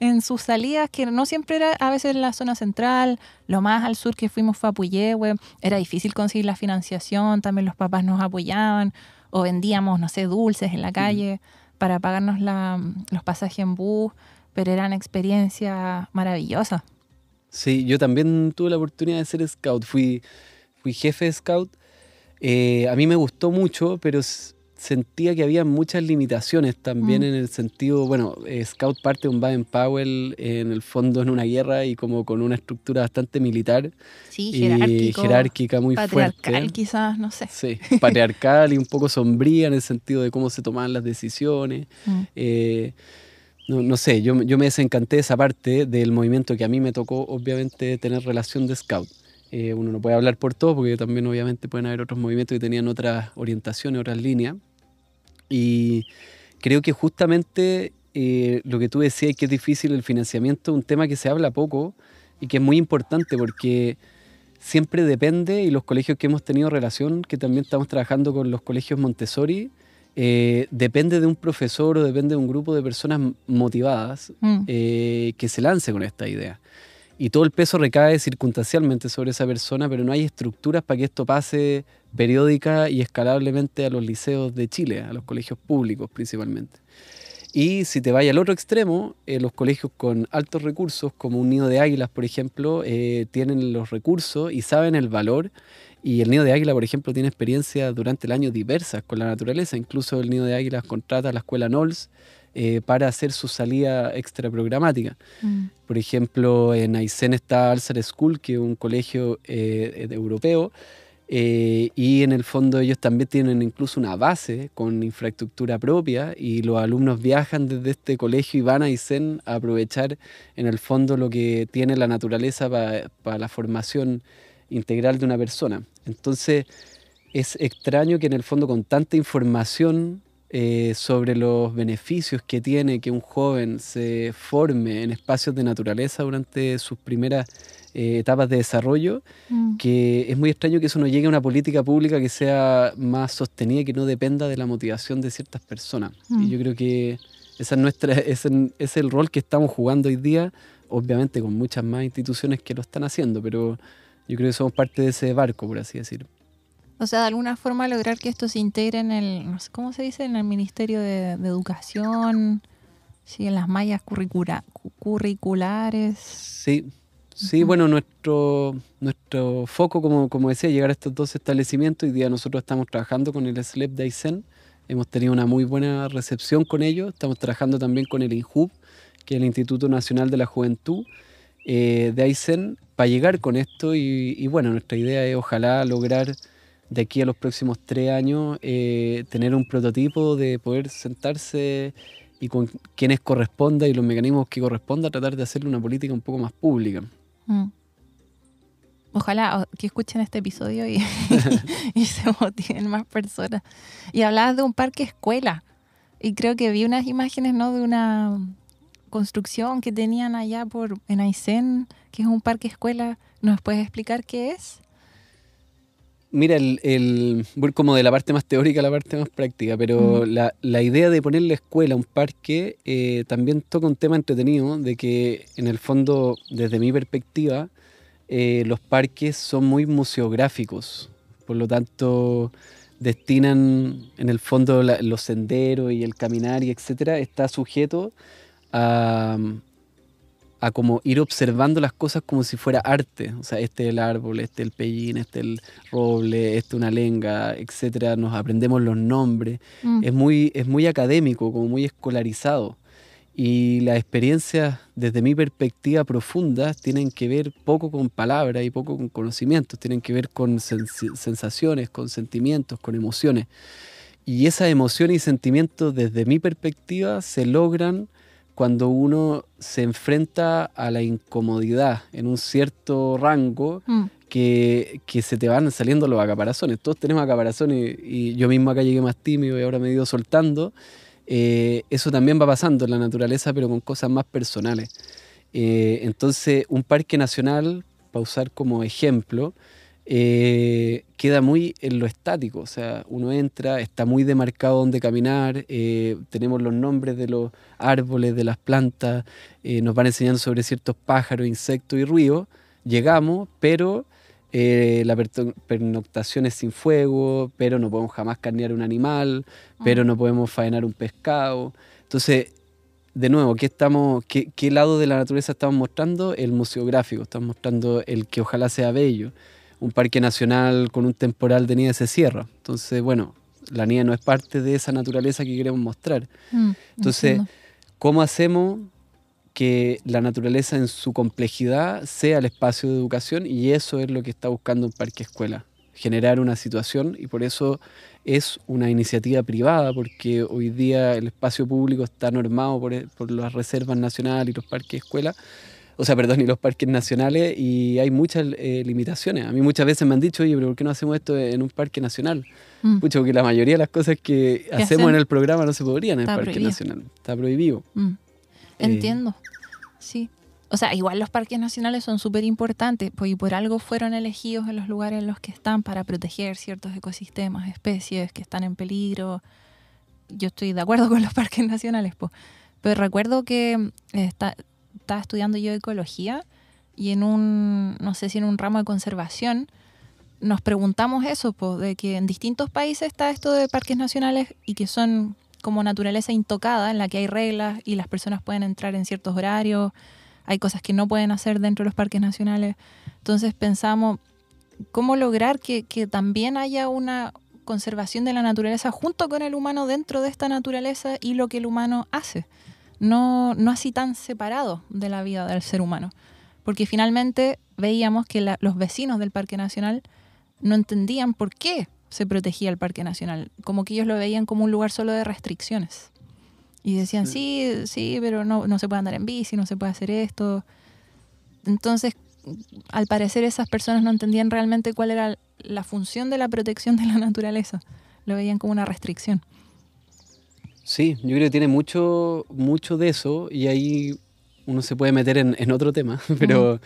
[SPEAKER 2] en sus salidas, que no siempre era, a veces en la zona central, lo más al sur que fuimos fue a era difícil conseguir la financiación, también los papás nos apoyaban, o vendíamos, no sé, dulces en la calle para pagarnos los pasajes en bus, pero eran experiencia maravillosa.
[SPEAKER 3] Sí, yo también tuve la oportunidad de ser scout, fui, jefe de scout. Eh, a mí me gustó mucho, pero sentía que había muchas limitaciones también mm. en el sentido, bueno, eh, Scout parte de un Baden Powell eh, en el fondo en una guerra y como con una estructura bastante militar. y jerárquica muy fuerte. Patriarcal quizás, no sé. Sí, patriarcal y un poco sombría en el sentido de cómo se tomaban las decisiones. Mm. Eh, no, sé, yo, me desencanté de esa parte del movimiento que a mí me tocó obviamente tener relación de Scout. uno no puede hablar por todo porque también obviamente pueden haber otros movimientos que tenían otras orientaciones, otras líneas. Y creo que justamente eh, lo que tú decías que es difícil el financiamiento, un tema que se habla poco y que es muy importante porque siempre depende y los colegios que hemos tenido relación, que también estamos trabajando con los colegios Montessori, eh, depende de un profesor o depende de un grupo de personas motivadas mm. eh, que se lance con esta idea. Y todo el peso recae circunstancialmente sobre esa persona, pero no hay estructuras para que esto pase periódica y escalablemente a los liceos de Chile, a los colegios públicos principalmente. Y si te vayas al otro extremo, eh, los colegios con altos recursos, como un nido de águilas, por ejemplo, eh, tienen los recursos y saben el valor. Y el nido de águila, por ejemplo, tiene experiencias durante el año diversas con la naturaleza. Incluso el nido de águilas contrata a la escuela NOLS eh, para hacer su salida extraprogramática.
[SPEAKER 1] programática mm.
[SPEAKER 3] Por ejemplo, en Aysén está Alzar School, que es un colegio europeo eh, y en el fondo ellos también tienen incluso una base con infraestructura propia y los alumnos viajan desde este colegio y van a Isen a aprovechar en el fondo lo que tiene la naturaleza para la formación integral de una persona. Entonces es extraño que en el fondo con tanta información eh, sobre los beneficios que tiene que un joven se forme en espacios de naturaleza durante sus primeras eh, etapas de desarrollo, mm. que es muy extraño que eso no llegue a una política pública que sea más sostenida, que no dependa de la motivación de ciertas personas. Y mm. yo creo que esa nuestra, ese es el rol que estamos jugando hoy día, obviamente con muchas más instituciones que lo están haciendo, pero yo creo que somos parte de ese barco, por así decirlo.
[SPEAKER 1] O
[SPEAKER 2] sea, de alguna forma lograr que esto se integre en el, no cómo se dice, en el Ministerio de, Educación, sí, en las mallas curriculares.
[SPEAKER 3] Sí, sí, bueno, nuestro, nuestro foco, como, como decía, llegar a estos dos establecimientos. Hoy día nosotros estamos trabajando con el SLEP de Aysén. Hemos tenido una muy buena recepción con ellos. Estamos trabajando también con el INJUB, que es el Instituto Nacional de la Juventud eh, de Aysén, para llegar con esto. y bueno, nuestra idea es ojalá lograr de aquí a los próximos tres años eh, tener un prototipo de poder sentarse y con quienes corresponda y los mecanismos que corresponda tratar de hacerle una política un poco más pública.
[SPEAKER 1] Mm.
[SPEAKER 2] Ojalá que escuchen este episodio y, se motiven más personas. Y hablabas de un parque escuela. Y creo que vi unas imágenes, ¿no? De una construcción que tenían allá por en Aysén, que es un parque escuela. ¿Nos puedes explicar qué es?
[SPEAKER 3] Mira, el, voy como de la parte más teórica a la parte más práctica, pero la, idea de ponerle escuela a un parque eh, también toca un tema entretenido de que, en el fondo, desde mi perspectiva, eh, los parques son muy museográficos. Por lo tanto, destinan, en el fondo, los senderos y el caminar y etcétera, está sujeto a, a como ir observando las cosas como si fuera arte. O sea, este es el árbol, este es el pellín, este es el roble, este una lenga, etcétera. Nos aprendemos los nombres. Mm. Es, muy, es muy académico, como muy escolarizado. Y las experiencias, desde mi perspectiva profunda, tienen que ver poco con palabras y poco con conocimientos, tienen que ver con sensaciones, con sentimientos, con emociones. Y esas emociones y sentimientos, desde mi perspectiva, se logran cuando uno se enfrenta a la incomodidad en un cierto rango mm. que, se te van saliendo los acaparazones. Todos tenemos acaparazones y, yo mismo acá llegué más tímido y ahora me he ido soltando. Eh, eso también va pasando en la naturaleza, pero con cosas más personales. Eh, entonces, un parque nacional, para usar como ejemplo, eh, queda muy en lo estático. O sea, uno entra, está muy demarcado donde caminar, eh, tenemos los nombres de los árboles, de las plantas, eh, nos van enseñando sobre ciertos pájaros, insectos y ruidos. Llegamos, pero la pernoctación es sin fuego, pero no podemos jamás carnear un animal, pero no podemos faenar un pescado. Entonces, de nuevo, ¿qué, estamos, qué lado de la naturaleza estamos mostrando? El museográfico, estamos mostrando el que ojalá sea bello un parque nacional con un temporal de nieve se cierra. Entonces, bueno, la nieve no es parte de esa naturaleza que queremos mostrar.
[SPEAKER 1] Mm, Entonces,
[SPEAKER 3] ¿cómo hacemos que la naturaleza en su complejidad sea el espacio de educación? Y eso es lo que está buscando un parque escuela, generar una situación y por eso es una iniciativa privada, porque hoy día el espacio público está normado por, las reservas nacionales y los parques escuela o sea, perdón, y los parques nacionales y hay muchas eh, limitaciones. A mí muchas veces me han dicho, oye, pero ¿por qué no hacemos esto en un parque nacional? Mucho, mm. porque la mayoría de las cosas que hacemos en el programa no se podrían en el parque nacional. Está prohibido. Mm. Eh. Entiendo.
[SPEAKER 2] sí. O sea, igual los parques nacionales son súper importantes pues, y por algo fueron elegidos en los lugares en los que están para proteger ciertos ecosistemas, especies que están en peligro. Yo estoy de acuerdo con los parques nacionales, pues. Pero recuerdo que eh, está estaba estudiando yo ecología y en un, no sé si en un ramo de conservación, nos preguntamos eso, de que en distintos países está esto de parques nacionales y que son como naturaleza intocada, en la que hay reglas y las personas pueden entrar en ciertos horarios, hay cosas que no pueden hacer dentro de los parques nacionales. Entonces pensamos, ¿cómo lograr que, que también haya una conservación de la naturaleza junto con el humano dentro de esta naturaleza y lo que el humano hace? no, no así tan separado de la vida del ser humano. Porque finalmente veíamos que los vecinos del Parque Nacional no entendían por qué se protegía el Parque Nacional, como que ellos lo veían como un lugar solo de restricciones. Y decían, sí, sí, pero no, no se puede andar en bici, no se puede hacer esto. Entonces, al parecer esas personas no entendían realmente cuál era la función de la protección de la naturaleza. Lo veían como una restricción.
[SPEAKER 3] Sí, yo creo que tiene mucho, mucho de eso y ahí uno se puede meter en, otro tema, pero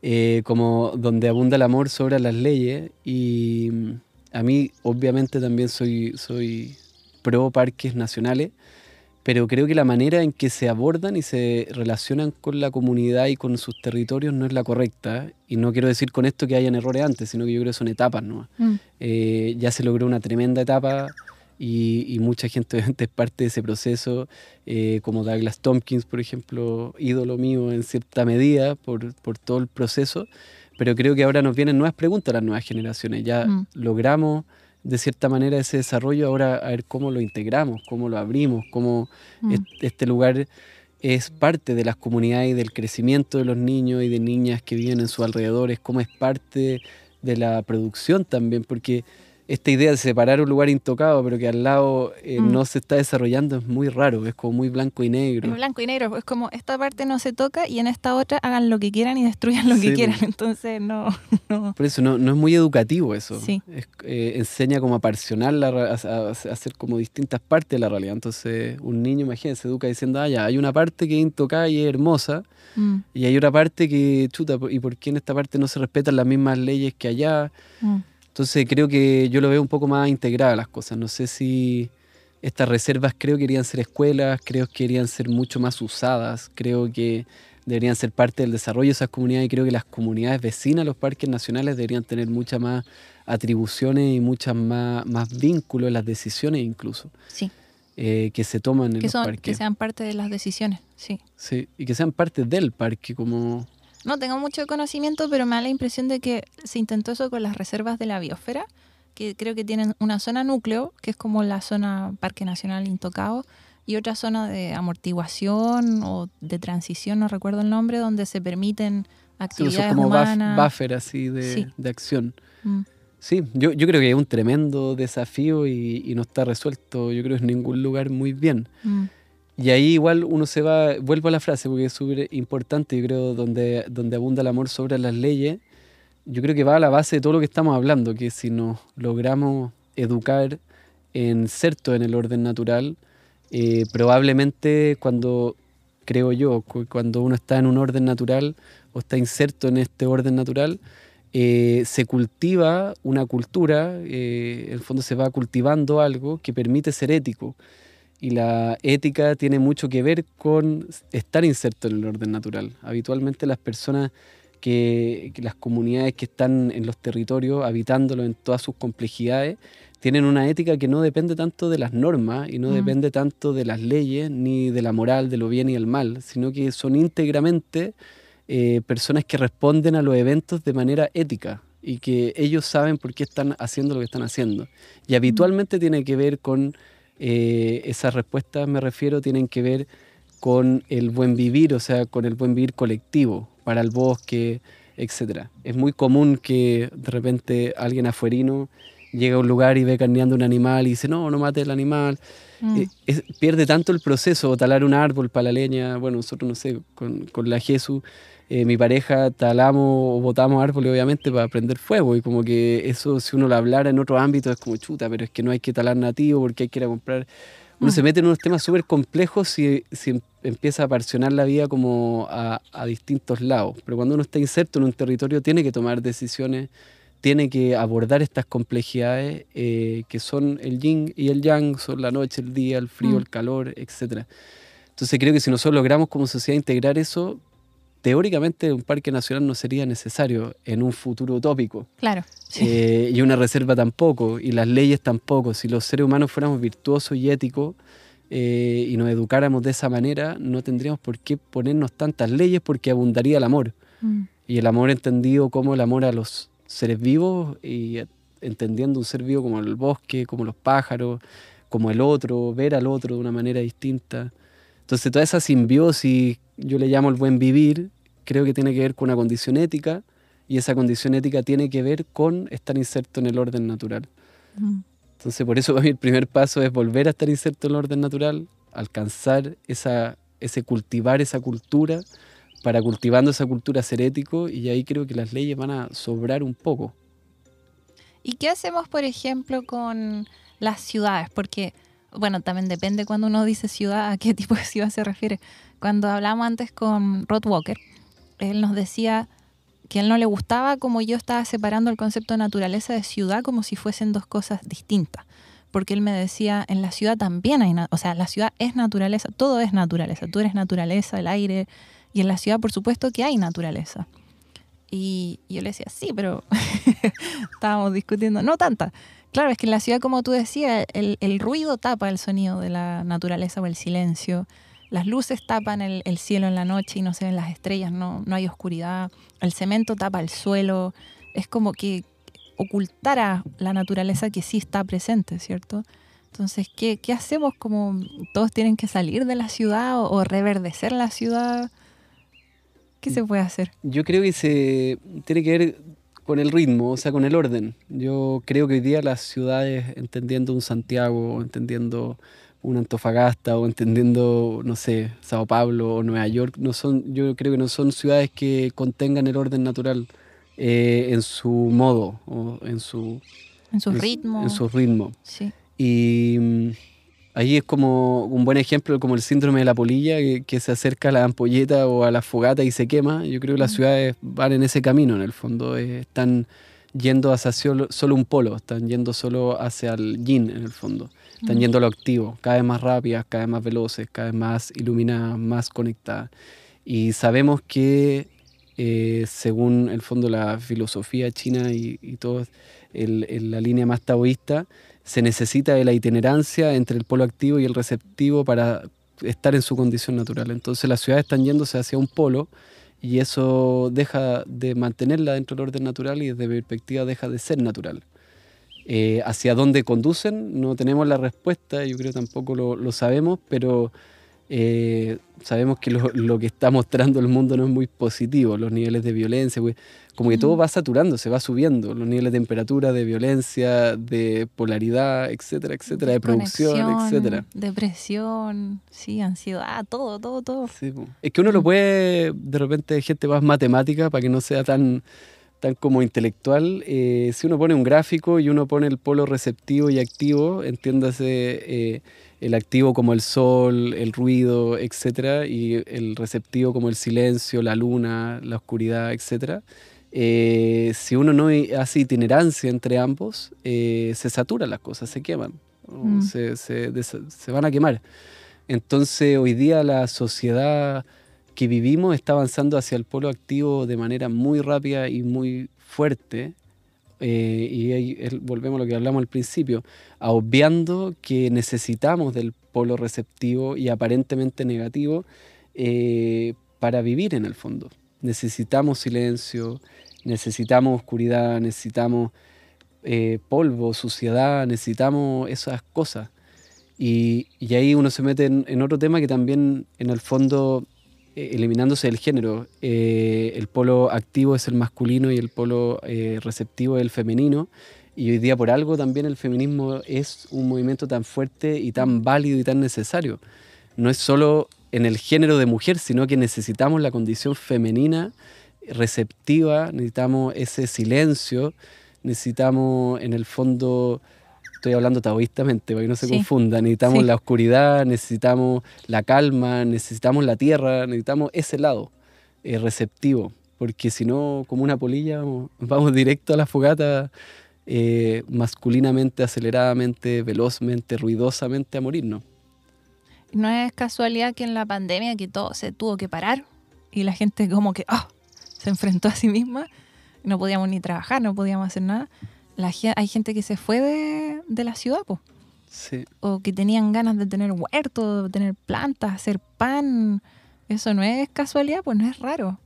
[SPEAKER 3] eh, como donde abunda el amor sobre las leyes y mm, a mí obviamente también soy, soy pro parques nacionales, pero creo que la manera en que se abordan y se relacionan con la comunidad y con sus territorios no es la correcta. Y no quiero decir con esto que hayan errores antes, sino que yo creo que son etapas. ¿no? Mm. Eh, ya se logró una tremenda etapa y, mucha gente es parte de ese proceso, eh, como Douglas Tompkins, por ejemplo, ídolo mío en cierta medida por, por, todo el proceso, pero creo que ahora nos vienen nuevas preguntas a las nuevas generaciones, ya mm. logramos de cierta manera ese desarrollo, ahora a ver cómo lo integramos, cómo lo abrimos, cómo mm. este lugar es parte de las comunidades y del crecimiento de los niños y de niñas que viven en sus alrededores, cómo es parte de la producción también, porque esta idea de separar un lugar intocado, pero que al lado eh, mm. no se está desarrollando, es muy raro, es como muy blanco y negro. Es
[SPEAKER 2] blanco y negro, es como esta parte no se toca y en esta otra hagan lo que quieran y destruyan lo que quieran, entonces no,
[SPEAKER 3] Por eso no, es muy educativo eso. Eh, enseña como a parcionar, la, a, hacer como distintas partes de la realidad. Entonces un niño, imagínense, se educa diciendo, ah, hay una parte que es intocada y es hermosa, mm. y hay otra parte que, chuta, ¿y por qué en esta parte no se respetan las mismas leyes que allá? Mm. Entonces creo que yo lo veo un poco más integrado las cosas. No sé si estas reservas creo que querían ser escuelas, creo que querían ser mucho más usadas, creo que deberían ser parte del desarrollo de esas comunidades y creo que las comunidades vecinas a los parques nacionales deberían tener muchas más atribuciones y muchas más, más vínculos en las decisiones incluso. Sí. Eh, que se toman en que los Que sean
[SPEAKER 2] parte de las decisiones, sí.
[SPEAKER 3] Sí, y que sean parte del parque como
[SPEAKER 2] no tengo mucho conocimiento, pero me da la impresión de que se intentó eso con las reservas de la biosfera, que creo que tienen una zona núcleo, que es como la zona Parque Nacional Intocado, y otra zona de amortiguación o de transición, no recuerdo el nombre, donde se permiten actividades humanas. eso como buffer
[SPEAKER 3] así de, acción. Mm. Sí, yo, creo que hay un tremendo desafío y, no está resuelto, yo creo, en ningún lugar muy bien. Mm. Y ahí igual uno se va, vuelvo a la frase porque es súper importante, yo creo, donde, donde abunda el amor sobre las leyes, yo creo que va a la base de todo lo que estamos hablando, que si nos logramos educar en cierto en el orden natural, eh, probablemente cuando, creo yo, cuando uno está en un orden natural o está inserto en este orden natural, eh, se cultiva una cultura, eh, en el fondo se va cultivando algo que permite ser ético y la ética tiene mucho que ver con estar inserto en el orden natural. Habitualmente las personas que, las comunidades que están en los territorios, habitándolos en todas sus complejidades, tienen una ética que no depende tanto de las normas y no mm. depende tanto de las leyes, ni de la moral, de lo bien y el mal, sino que son íntegramente eh, personas que responden a los eventos de manera ética y que ellos saben por qué están haciendo lo que están haciendo. Y mm. habitualmente tiene que ver con eh, esas respuestas, me refiero, tienen que ver con el buen vivir, o sea, con el buen vivir colectivo, para el bosque, etc. Es muy común que de repente alguien afuerino llega a un lugar y ve carneando un animal y dice, no, no mate el animal. Mm. Eh, pierde tanto el proceso, talar un árbol para la leña, bueno, nosotros no sé, con, con la Jesús eh, mi pareja talamos o botamos árboles obviamente para prender fuego y como que eso si uno lo hablara en otro ámbito es como chuta, pero es que no hay que talar nativo porque hay que ir a comprar. Uno se mete en unos temas súper complejos si, si em, empieza a parcionar la vida como a, distintos lados. Pero cuando uno está inserto en un territorio tiene que tomar decisiones tiene que abordar estas complejidades eh, que son el yin y el yang, son la noche, el día, el frío, mm. el calor, etc. Entonces creo que si nosotros logramos como sociedad integrar eso, teóricamente un parque nacional no sería necesario en un futuro utópico. Claro. Eh, y una reserva tampoco, y las leyes tampoco. Si los seres humanos fuéramos virtuosos y éticos eh, y nos educáramos de esa manera, no tendríamos por qué ponernos tantas leyes porque abundaría el amor. Mm. Y el amor entendido como el amor a los seres vivos y entendiendo un ser vivo como el bosque, como los pájaros, como el otro, ver al otro de una manera distinta. Entonces toda esa simbiosis, yo le llamo el buen vivir, creo que tiene que ver con una condición ética y esa condición ética tiene que ver con estar inserto en el orden natural. Mm. Entonces, por eso para mí el primer paso es volver a estar inserto en el orden natural, alcanzar esa, ese cultivar esa cultura, para cultivando esa cultura ser ético y ahí creo que las leyes van a sobrar un poco.
[SPEAKER 2] ¿Y qué hacemos, por ejemplo, con las ciudades? Porque, bueno, también depende cuando uno dice ciudad, a qué tipo de ciudad se refiere. Cuando hablamos antes con Rod Walker, él nos decía que a él no le gustaba como yo estaba separando el concepto de naturaleza de ciudad como si fuesen dos cosas distintas. Porque él me decía, en la ciudad también hay, o sea, la ciudad es naturaleza, todo es naturaleza, tú eres naturaleza, el aire, y en la ciudad por supuesto que hay naturaleza. Y yo le decía, sí, pero estábamos discutiendo, no tanta. Claro, es que en la ciudad, como tú decías, el, el ruido tapa el sonido de la naturaleza o el silencio. Las luces tapan el, cielo en la noche y no se ven las estrellas, no, no hay oscuridad. El cemento tapa el suelo. Es como que ocultara la naturaleza que sí está presente, ¿cierto? Entonces, ¿qué, hacemos? Como todos tienen que salir de la ciudad o, reverdecer la ciudad. ¿Qué se puede hacer?
[SPEAKER 3] Yo creo que se tiene que ver con el ritmo, o sea, con el orden. Yo creo que hoy día las ciudades, entendiendo un Santiago, entendiendo un Antofagasta o entendiendo, no sé, Sao Paulo o Nueva York, no son, yo creo que no son ciudades que contengan el orden natural eh, en su modo o en su, ritmo. En su ritmo. Y mm, ahí es como un buen ejemplo, como el síndrome de la polilla, que, se acerca a la ampolleta o a la fogata y se quema. Yo creo que las mm. ciudades van en ese camino, en el fondo. Eh, están yendo hacia solo, solo un polo, están yendo solo hacia el yin, en el fondo. Están yendo a lo activo, cada vez más rápidas, cada vez más veloces, cada vez más iluminadas, más conectadas. Y sabemos que eh, según el fondo de la filosofía china y, toda todo la línea más taoísta, se necesita de la itinerancia entre el polo activo y el receptivo para estar en su condición natural. Entonces las ciudades están yéndose hacia un polo y eso deja de mantenerla dentro del orden natural y desde mi perspectiva deja de ser natural. Eh, hacia dónde conducen, no tenemos la respuesta, yo creo tampoco lo, sabemos, pero eh, sabemos que lo, que está mostrando el mundo no es muy positivo, los niveles de violencia, pues, como que todo va saturando, se va subiendo, los niveles de temperatura, de violencia, de polaridad, etcétera, etcétera, de producción, etcétera.
[SPEAKER 2] Depresión, sí, ansiedad, todo, todo, todo.
[SPEAKER 3] es que uno lo puede, de repente, gente más matemática para que no sea tan tan como intelectual, eh, si uno pone un gráfico y uno pone el polo receptivo y activo, entiéndase eh, el activo como el sol, el ruido, etc., y el receptivo como el silencio, la luna, la oscuridad, etc., eh, si uno no hace itinerancia entre ambos, se saturan las cosas, se queman, mm. se van a quemar. Entonces hoy día la sociedad que vivimos está avanzando hacia el polo activo de manera muy rápida y muy fuerte. Eh, y ahí volvemos a lo que hablamos al principio, obviando que necesitamos del polo receptivo y aparentemente negativo eh, para vivir en el fondo. Necesitamos silencio, necesitamos oscuridad, necesitamos eh, polvo, suciedad, necesitamos esas cosas. Y, ahí uno se mete en, en otro tema que también en el fondo eliminándose el género. Eh, el polo activo es el masculino y el polo eh, receptivo es el femenino. Y hoy día por algo también el feminismo es un movimiento tan fuerte y tan válido y tan necesario. No es solo en el género de mujer, sino que necesitamos la condición femenina receptiva, necesitamos ese silencio, necesitamos en el fondo estoy hablando taoístamente, para que no se confunda necesitamos la oscuridad, necesitamos la calma, necesitamos la tierra, necesitamos ese lado eh, receptivo, porque si no, como una polilla, vamos, directo a la fogata eh, masculinamente, aceleradamente, velozmente, ruidosamente a morirnos.
[SPEAKER 2] No es casualidad que en la pandemia que todo se tuvo que parar y la gente como que ah, se enfrentó a sí misma, no podíamos ni trabajar, no podíamos hacer nada hay gente que se fue de, de la ciudad, po. Sí. O que tenían ganas de tener huerto, de tener plantas, hacer pan. Eso no es casualidad, pues no es raro.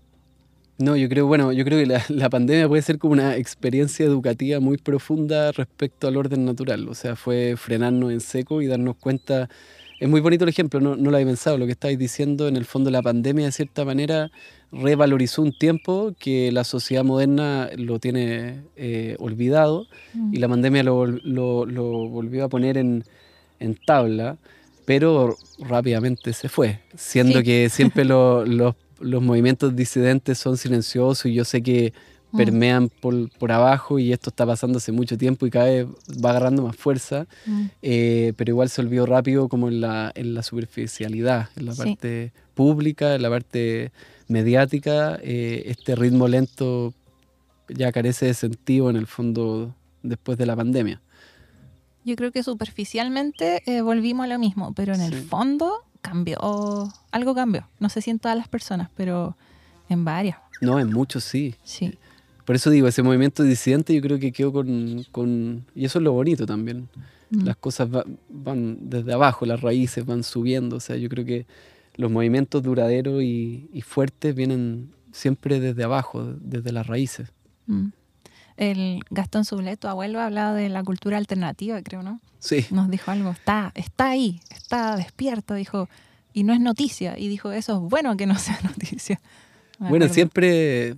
[SPEAKER 3] No, yo creo, bueno, yo creo que la, la, pandemia puede ser como una experiencia educativa muy profunda respecto al orden natural. O sea, fue frenarnos en seco y darnos cuenta. Es muy bonito el ejemplo, no, no lo había pensado. Lo que estáis diciendo, en el fondo, la pandemia de cierta manera revalorizó un tiempo que la sociedad moderna lo tiene eh, olvidado y la mm. pandemia lo, volvió a poner en, tabla, pero rápidamente se fue, siendo que siempre los, movimientos disidentes son silenciosos y yo sé que mm. permean por, abajo y esto está pasando hace mucho tiempo y cada vez va agarrando más fuerza, mm. eh, pero igual se olvidó rápido como en la, superficialidad, en la parte pública, en la parte mediática, eh, este ritmo lento ya carece de sentido en el fondo después de la pandemia.
[SPEAKER 2] Yo creo que superficialmente eh, volvimos a lo mismo, pero en el fondo cambió, algo cambió. No sé si en todas las personas, pero en varias.
[SPEAKER 3] No, en muchos sí. Sí. Eh, por eso digo, ese movimiento disidente yo creo que quedó con... con y eso es lo bonito también. Mm. Las cosas van desde abajo, las raíces van subiendo. O sea, yo creo que los movimientos duraderos y, y fuertes vienen siempre desde abajo, desde las raíces.
[SPEAKER 2] Mm. El Gastón Sublet, tu abuelo, hablado de la cultura alternativa, creo, ¿no? Sí. Nos dijo algo, está, está ahí, está despierto, dijo, y no es noticia. Y dijo, eso es bueno que no sea noticia. bueno,
[SPEAKER 3] siempre,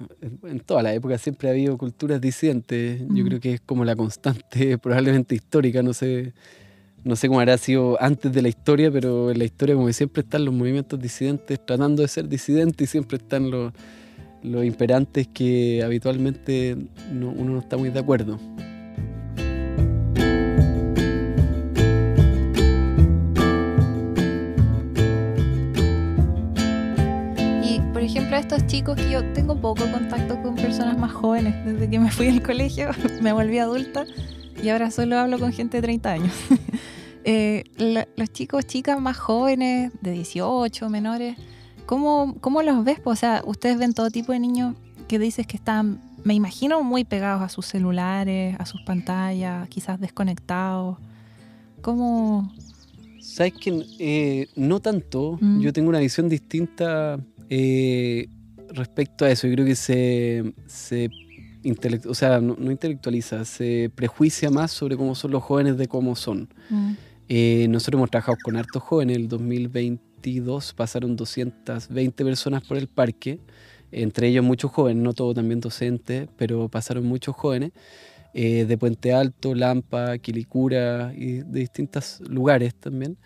[SPEAKER 3] en toda la época, siempre ha habido culturas disidentes. Yo mm. creo que es como la constante, probablemente histórica, no sé no sé cómo habrá sido antes de la historia, pero en la historia, como siempre están los movimientos disidentes tratando de ser disidentes y siempre están los, imperantes que habitualmente uno no está muy de acuerdo.
[SPEAKER 2] Y Por ejemplo, estos chicos que yo tengo poco contacto con personas más jóvenes. Desde que me fui al colegio, me volví adulta y ahora solo hablo con gente de 30 años. Eh, los chicos, chicas más jóvenes, de 18, menores, ¿cómo, cómo los ves? Pues, o sea, ustedes ven todo tipo de niños que dices que están, me imagino, muy pegados a sus celulares, a sus pantallas, quizás desconectados. ¿Cómo...?
[SPEAKER 3] Sabes que eh, no tanto, mm. yo tengo una visión distinta eh, respecto a eso. Yo creo que se, se o sea, no, intelectualiza, se prejuicia más sobre cómo son los jóvenes de cómo son. Mm. Eh, nosotros hemos trabajado con hartos jóvenes. En el 2022 pasaron 220 personas por el parque, entre ellos muchos jóvenes, no todos también docentes, pero pasaron muchos jóvenes eh, de Puente Alto, Lampa, Quilicura y de distintos lugares también.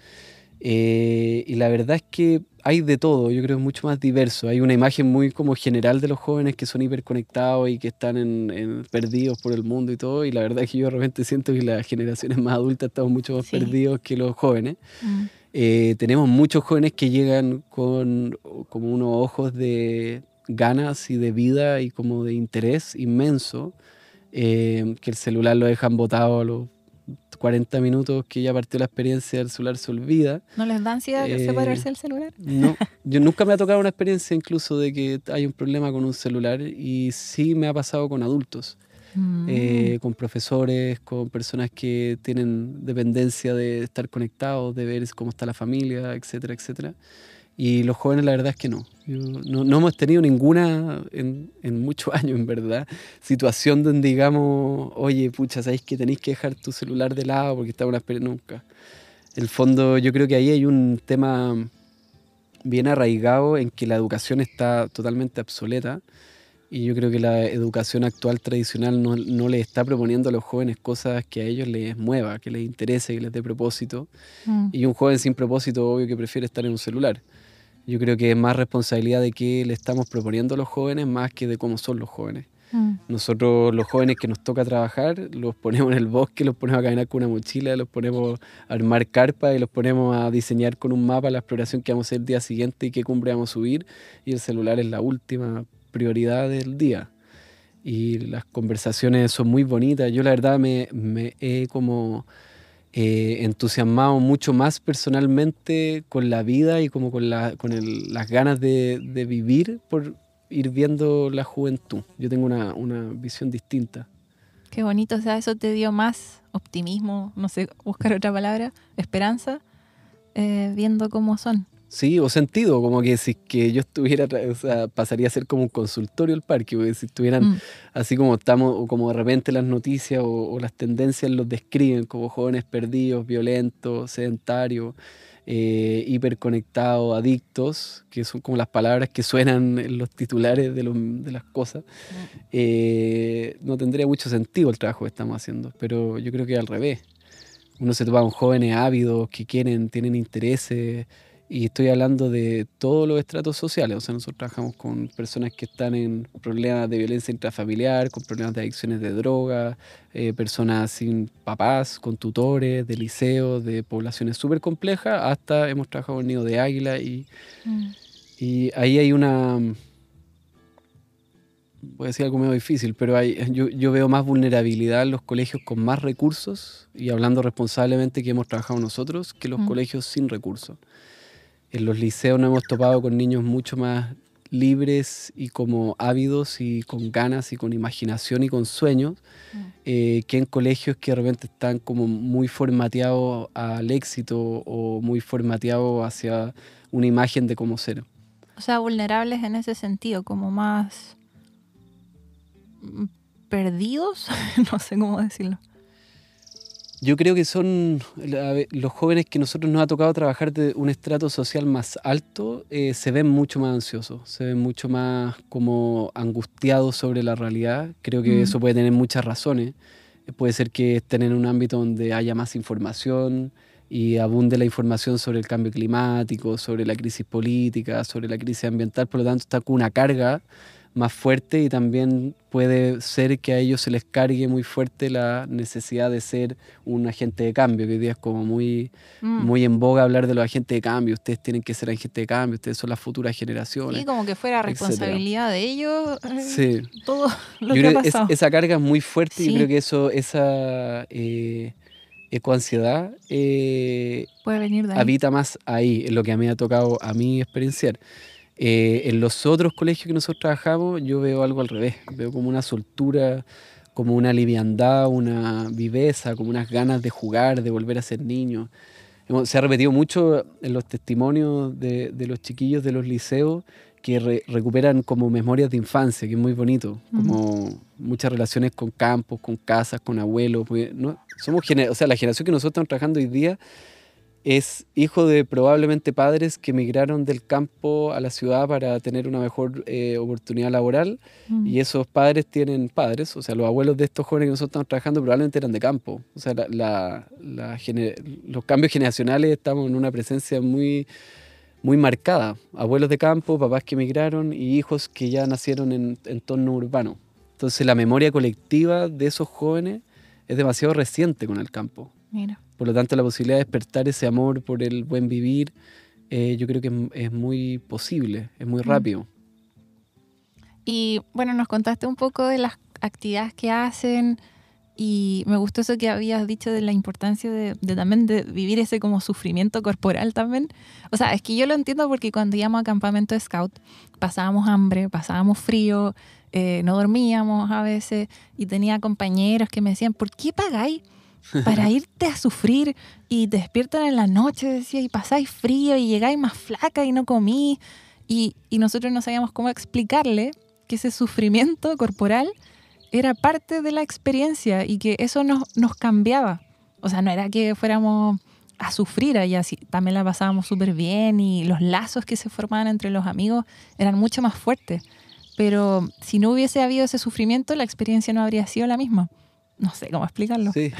[SPEAKER 3] Eh, y la verdad es que hay de todo, yo creo que es mucho más diverso. Hay una imagen muy como general de los jóvenes que son hiperconectados y que están en, perdidos por el mundo y todo. Y la verdad es que yo de repente siento que las generaciones más adultas estamos mucho más perdidos que los jóvenes. Mm. Eh, tenemos muchos jóvenes que llegan con como unos ojos de ganas y de vida y como de interés inmenso, eh, que el celular lo dejan botado a los 40 minutos que ya partió la experiencia del celular se olvida. ¿No les da ansiedad eh, separarse del celular? No, yo nunca me ha tocado una experiencia incluso de que hay un problema con un celular y sí me ha pasado con adultos, mm. eh, con profesores, con personas que tienen dependencia de estar conectados, de ver cómo está la familia, etcétera, etcétera. Y los jóvenes la verdad es que no. No, no hemos tenido ninguna, en, en muchos años en verdad, situación donde digamos, oye, pucha, ¿sabéis que tenéis que dejar tu celular de lado porque está una Nunca. El fondo, yo creo que ahí hay un tema bien arraigado en que la educación está totalmente obsoleta. Y yo creo que la educación actual tradicional no, no le está proponiendo a los jóvenes cosas que a ellos les mueva, que les interese, que les dé propósito. Mm. Y un joven sin propósito, obvio que prefiere estar en un celular. Yo creo que es más responsabilidad de qué le estamos proponiendo a los jóvenes más que de cómo son los jóvenes. Mm. Nosotros, los jóvenes que nos toca trabajar, los ponemos en el bosque, los ponemos a caminar con una mochila, los ponemos a armar carpa y los ponemos a diseñar con un mapa la exploración que vamos a hacer el día siguiente y qué cumbre vamos a subir. Y el celular es la última prioridad del día. Y las conversaciones son muy bonitas. Yo, la verdad, me, me he como eh, entusiasmado mucho más personalmente con la vida y como con, las ganas de, vivir por ir viendo la juventud. Yo tengo una, visión distinta.
[SPEAKER 2] Qué bonito, o sea, eso te dio más optimismo, no sé, buscar otra palabra, esperanza, eh, viendo cómo son.
[SPEAKER 3] Sí, o sentido, como que si que yo estuviera, o sea, pasaría a ser como un consultorio el parque, porque si estuvieran mm. así como estamos, o como de repente las noticias o, las tendencias los describen como jóvenes perdidos, violentos, sedentarios, eh, hiperconectados, adictos, que son como las palabras que suenan en los titulares de, las cosas, mm. eh, no tendría mucho sentido el trabajo que estamos haciendo, pero yo creo que al revés. Uno se topa con jóvenes ávidos que quieren, tienen intereses y estoy hablando de todos los estratos sociales, o sea, nosotros trabajamos con personas que están en problemas de violencia intrafamiliar, con problemas de adicciones de drogas, eh, personas sin papás, con tutores, de liceos, de poblaciones súper complejas, hasta hemos trabajado con Nido de Águila y, mm. y ahí hay una... Voy a decir algo medio difícil, pero hay, yo, yo veo más vulnerabilidad en los colegios con más recursos, y hablando responsablemente que hemos trabajado nosotros, que los mm. colegios sin recursos en los liceos nos hemos topado con niños mucho más libres y como ávidos y con ganas y con imaginación y con sueños, mm. eh, que en colegios que de repente están como muy formateados al éxito o muy formateados hacia una imagen de cómo ser.
[SPEAKER 2] O sea, vulnerables en ese sentido, como más mm, perdidos, no sé cómo decirlo.
[SPEAKER 3] Yo creo que son los jóvenes que nosotros nos ha tocado trabajar de un estrato social más alto, eh, se ven mucho más ansiosos, se ven mucho más como angustiados sobre la realidad. Creo que mm. eso puede tener muchas razones. Puede ser que estén en un ámbito donde haya más información y abunde la información sobre el cambio climático, sobre la crisis política, sobre la crisis ambiental, por lo tanto está con una carga más fuerte y también puede ser que a ellos se les cargue muy fuerte la necesidad de ser un agente de cambio, que hoy día es como muy, mm. muy en boga hablar de los agentes de cambio, ustedes tienen que ser agentes de cambio, ustedes son las futuras generaciones. Sí, como que fuera responsabilidad
[SPEAKER 2] de ellos sí. Eh, todo lo que ha pasado.
[SPEAKER 3] esa carga es muy fuerte y creo que eso, esa eh, ecoansiedad eh, habita más ahí, en lo que a mí ha tocado a mí experienciar. Eh, en los otros colegios que nosotros trabajamos, yo veo algo al revés. Veo como una soltura, como una liviandad, una viveza, como unas ganas de jugar, de volver a ser niño. Se ha repetido mucho en los testimonios de, de los chiquillos de los liceos que recuperan como memorias de infancia, que es muy bonito, como muchas relaciones con campos, con casas, con abuelos. Somos o sea, la generación que nosotros estamos trabajando hoy día es hijo de probablemente padres que emigraron del campo a la ciudad para tener una mejor eh, oportunidad laboral mm. y esos padres tienen padres, o sea, los abuelos de estos jóvenes que nosotros estamos trabajando probablemente eran de campo, o sea, los cambios generacionales estamos en una presencia muy, muy marcada, abuelos de campo, papás que emigraron y hijos que ya nacieron en entorno urbano. Entonces la memoria colectiva de esos jóvenes es demasiado reciente con el campo. Por lo tanto, la posibilidad de despertar ese amor por el buen vivir, eh, yo creo que es, muy posible, es muy mm. rápido.
[SPEAKER 2] Y bueno, nos contaste un poco de las actividades que hacen y me gustó eso que habías dicho de la importancia de, también de vivir ese como sufrimiento corporal también. O sea, es que yo lo entiendo porque cuando íbamos a campamento de scout pasábamos hambre, pasábamos frío, eh, no dormíamos a veces y tenía compañeros que me decían, ¿por qué pagáis? para irte a sufrir y te despiertan en la noche, decía, y pasáis frío y llegáis más flaca y no comí. Y, nosotros no sabíamos cómo explicarle que ese sufrimiento corporal era parte de la experiencia y que eso nos, cambiaba. O sea, no era que fuéramos a sufrir allá, también la pasábamos súper bien y los lazos que se formaban entre los amigos eran mucho más fuertes. Pero si no hubiese habido ese sufrimiento, la experiencia no habría sido la misma
[SPEAKER 3] no sé cómo explicarlo. Sí.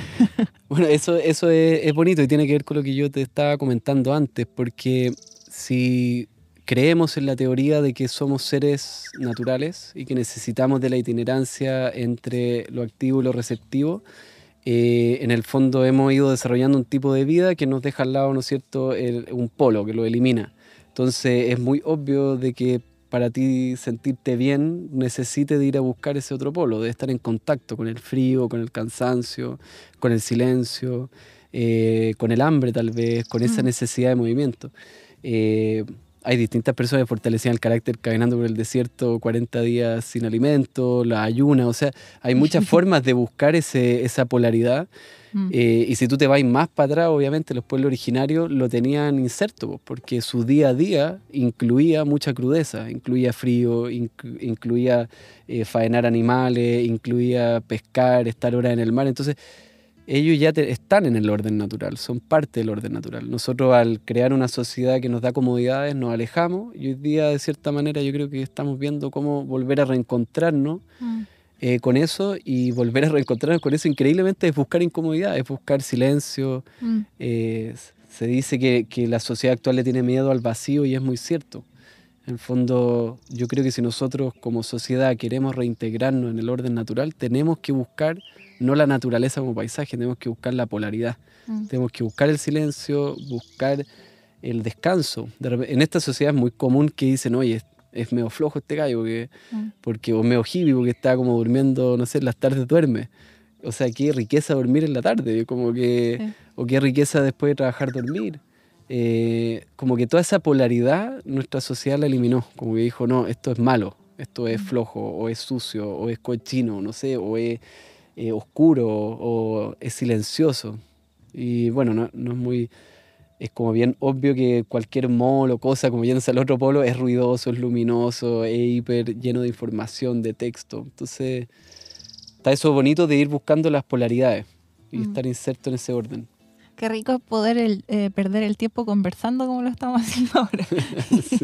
[SPEAKER 3] Bueno, eso, eso es, bonito y tiene que ver con lo que yo te estaba comentando antes, porque si creemos en la teoría de que somos seres naturales y que necesitamos de la itinerancia entre lo activo y lo receptivo, eh, en el fondo hemos ido desarrollando un tipo de vida que nos deja al lado, ¿no es cierto?, un polo que lo elimina. Entonces es muy obvio de que para ti sentirte bien necesite de ir a buscar ese otro polo, de estar en contacto con el frío, con el cansancio, con el silencio, eh, con el hambre tal vez, con esa mm. necesidad de movimiento. Eh, hay distintas personas que fortalecen el carácter caminando por el desierto 40 días sin alimento, la ayuna, o sea, hay muchas formas de buscar ese, esa polaridad Mm. Eh, y si tú te vas más para atrás, obviamente los pueblos originarios lo tenían inserto, porque su día a día incluía mucha crudeza, incluía frío, incluía eh, faenar animales, incluía pescar, estar horas en el mar. Entonces, ellos ya están en el orden natural, son parte del orden natural. Nosotros al crear una sociedad que nos da comodidades nos alejamos y hoy día de cierta manera yo creo que estamos viendo cómo volver a reencontrarnos. Mm. Eh, con eso y volver a reencontrarnos con eso increíblemente es buscar incomodidad, es buscar silencio. Mm. Eh, se dice que, la sociedad actual le tiene miedo al vacío y es muy cierto. En fondo, yo creo que si nosotros como sociedad queremos reintegrarnos en el orden natural, tenemos que buscar no la naturaleza como paisaje, tenemos que buscar la polaridad. Mm. Tenemos que buscar el silencio, buscar el descanso. En esta sociedad es muy común que dicen, oye, es medio flojo este gallo, porque, mm. porque, o medio hippie, porque está como durmiendo, no sé, en las tardes duerme. O sea, qué riqueza dormir en la tarde, como que, o qué riqueza después de trabajar dormir. Eh, como que toda esa polaridad nuestra sociedad la eliminó, como que dijo, no, esto es malo, esto es mm. flojo, o es sucio, o es cochino, no sé, o es eh, oscuro, o es silencioso. Y bueno, no, no es muy es como bien obvio que cualquier mall o cosa, como yéndose al otro polo, es ruidoso, es luminoso, es hiper lleno de información, de texto. Entonces, está eso bonito de ir buscando las polaridades y mm. estar inserto en ese orden.
[SPEAKER 2] Qué rico es poder eh, perder el tiempo conversando como lo estamos haciendo ahora.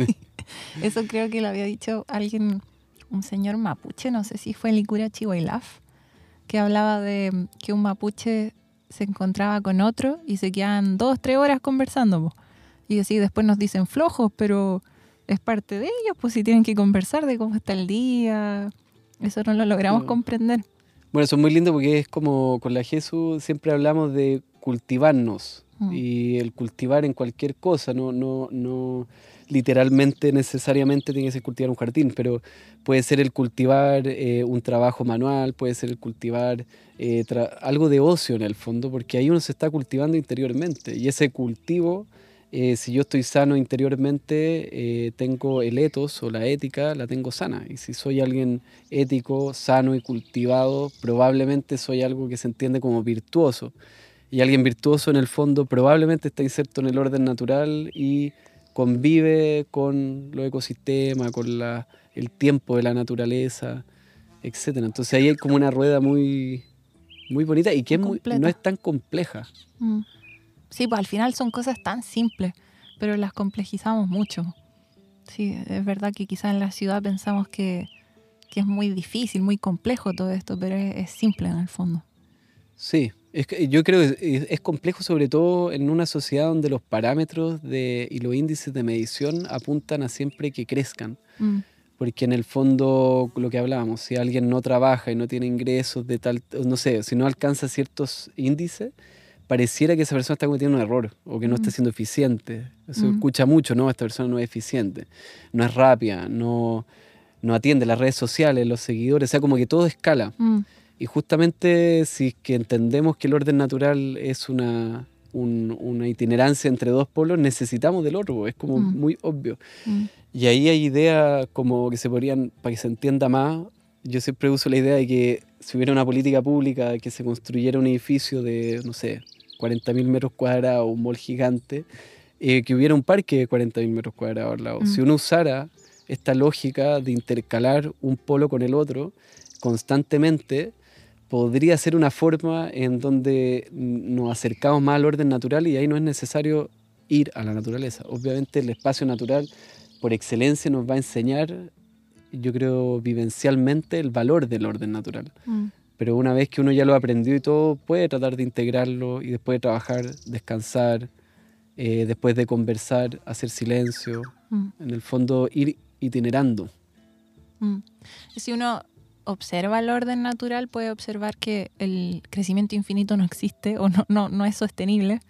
[SPEAKER 2] Eso creo que lo había dicho alguien, un señor mapuche, no sé si fue Licura Chihuahilaf, que hablaba de que un mapuche se encontraba con otro y se quedan dos, tres horas conversando. Y así después nos dicen flojos, pero es parte de ellos, pues si tienen que conversar de cómo está el día. Eso no lo logramos mm. comprender.
[SPEAKER 3] Bueno, eso es muy lindo porque es como con la Jesús siempre hablamos de cultivarnos mm. y el cultivar en cualquier cosa, no, no, no literalmente necesariamente tiene que cultivar un jardín, pero puede ser el cultivar eh, un trabajo manual, puede ser el cultivar eh, algo de ocio en el fondo, porque ahí uno se está cultivando interiormente y ese cultivo, eh, si yo estoy sano interiormente, tengo el etos o la ética, la tengo sana, y si soy alguien ético, sano y cultivado, probablemente soy algo que se entiende como virtuoso. Y alguien virtuoso en el fondo probablemente está inserto en el orden natural y convive con los ecosistemas, con la, el tiempo de la naturaleza, etc. Entonces ahí hay como una rueda muy, muy bonita y que no es tan compleja.
[SPEAKER 1] Mm.
[SPEAKER 2] Sí, pues al final son cosas tan simples, pero las complejizamos mucho. Sí, es verdad que quizás en la ciudad pensamos que, es muy difícil, muy complejo todo esto, pero es simple en el fondo.
[SPEAKER 3] Sí, yo creo que es, complejo, sobre todo en una sociedad donde los parámetros de, y los índices de medición apuntan a siempre que crezcan. Mm. Porque en el fondo, lo que hablábamos, si alguien no trabaja y no tiene ingresos de tal, no sé, si no alcanza ciertos índices, pareciera que esa persona está cometiendo un error o que no está mm. siendo eficiente. Se mm. escucha mucho, ¿no? Esta persona no es eficiente, no es rápida, no, no atiende las redes sociales, los seguidores, o sea, como que todo escala. Y justamente si que entendemos que el orden natural es una, una itinerancia entre dos polos necesitamos del otro, es como mm. muy obvio. Mm. Y ahí hay ideas como que se podrían, para que se entienda más, yo siempre uso la idea de que si hubiera una política pública, que se construyera un edificio de, no sé, 40.000 metros cuadrados, un mol gigante, eh, que hubiera un parque de 40.000 metros cuadrados al lado. Si mm. uno usara esta lógica de intercalar un polo con el otro constantemente, podría ser una forma en donde nos acercamos más al orden natural y ahí no es necesario ir a la naturaleza. Obviamente el espacio natural por excelencia nos va a enseñar, yo creo, vivencialmente el valor del orden natural. Mm. Pero una vez que uno ya lo aprendió y todo, puede tratar de integrarlo y después de trabajar, descansar, eh, después de conversar, hacer silencio, mm. en el fondo ir itinerando.
[SPEAKER 2] Mm. Si uno observa el orden natural puede observar que el crecimiento infinito no existe o no, no, es sostenible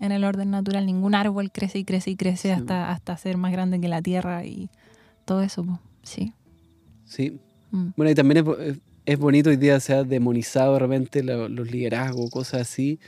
[SPEAKER 2] en el orden natural. Ningún árbol crece y crece y crece hasta, hasta ser más grande que la tierra y todo eso. Sí.
[SPEAKER 3] Sí. Mm. Bueno, y también es, es, bonito hoy día se ha demonizado realmente los liderazgos, cosas así.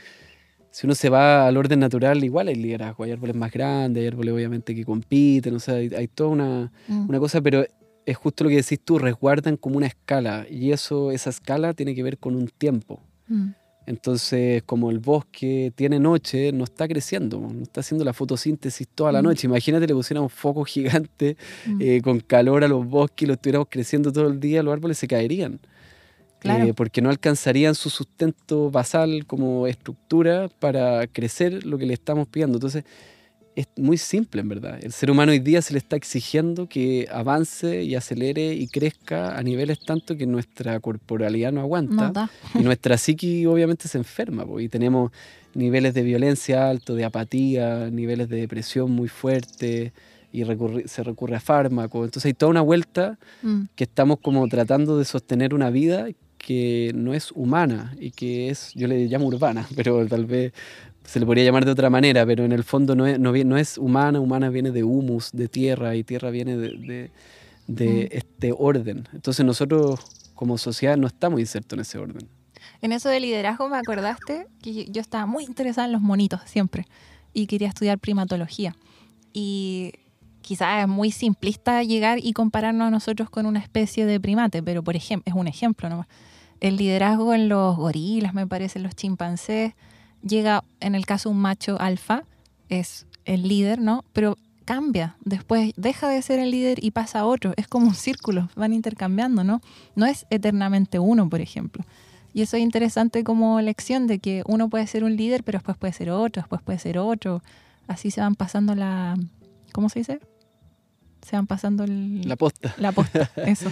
[SPEAKER 3] Si uno se va al orden natural, igual hay liderazgo. Hay árboles más grandes, hay árboles obviamente que compiten, o sea, hay, toda una, mm. una cosa, pero es justo lo que decís tú, resguardan como una escala y eso, esa escala tiene que ver con un tiempo. Mm. Entonces, como el bosque tiene noche, no está creciendo, no está haciendo la fotosíntesis toda la mm. noche. Imagínate, le un foco gigante mm. eh, con calor a los bosques y estuviéramos creciendo todo el día, los árboles se caerían. Eh, porque no alcanzarían su sustento basal como estructura para crecer lo que le estamos pidiendo. Entonces, es muy simple en verdad. El ser humano hoy día se le está exigiendo que avance y acelere y crezca a niveles tanto que nuestra corporalidad no aguanta y nuestra psiqui obviamente se enferma y tenemos niveles de violencia alto, de apatía, niveles de depresión muy fuerte. y se recurre a fármacos. Entonces hay toda una vuelta mm. que estamos como tratando de sostener una vida que no es humana y que es, yo le llamo urbana, pero tal vez se le podría llamar de otra manera, pero en el fondo no es, no, es humana, humana viene de humus, de tierra, y tierra viene de, de, mm. este orden. Entonces nosotros como sociedad no estamos insertos en ese orden.
[SPEAKER 2] En eso de liderazgo me acordaste que yo estaba muy interesada en los monitos siempre y quería estudiar primatología. Y quizás es muy simplista llegar y compararnos a nosotros con una especie de primate, pero por ejemplo, es un ejemplo nomás. El liderazgo en los gorilas, me parece, en los chimpancés, llega, en el caso un macho alfa, es el líder, ¿no? Pero cambia, después deja de ser el líder y pasa a otro, es como un círculo, van intercambiando, ¿no? No es eternamente uno, por ejemplo. Y eso es interesante como lección de que uno puede ser un líder, pero después puede ser otro, después puede ser otro. Así se van pasando la... ¿Cómo se dice? Se van pasando el... La posta. La posta, eso.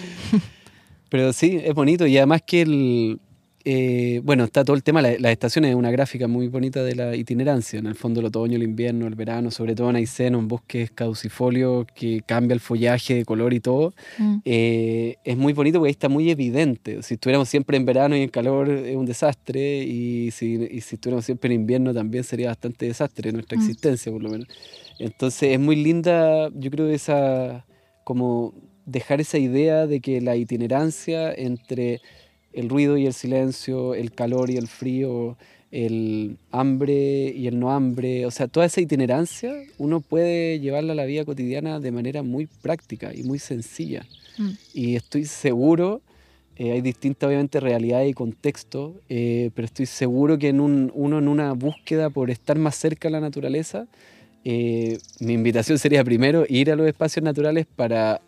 [SPEAKER 3] pero sí, es bonito y además que el, eh, bueno, está todo el tema, las estaciones, es una gráfica muy bonita de la itinerancia, en el fondo el otoño, el invierno, el verano, sobre todo en Aysén, en bosques caducifolios que cambia el follaje de color y todo. Mm. Eh, es muy bonito porque ahí está muy evidente. Si estuviéramos siempre en verano y en calor es un desastre y si, estuviéramos siempre en invierno también sería bastante desastre nuestra mm. existencia por lo menos. Entonces es muy linda, yo creo, esa como dejar esa idea de que la itinerancia entre el ruido y el silencio, el calor y el frío, el hambre y el no hambre, o sea, toda esa itinerancia uno puede llevarla a la vida cotidiana de manera muy práctica y muy sencilla. Mm. Y estoy seguro, eh, hay distintas obviamente realidades y contextos, eh, pero estoy seguro que en uno en una búsqueda por estar más cerca a la naturaleza, eh, mi invitación sería primero ir a los espacios naturales para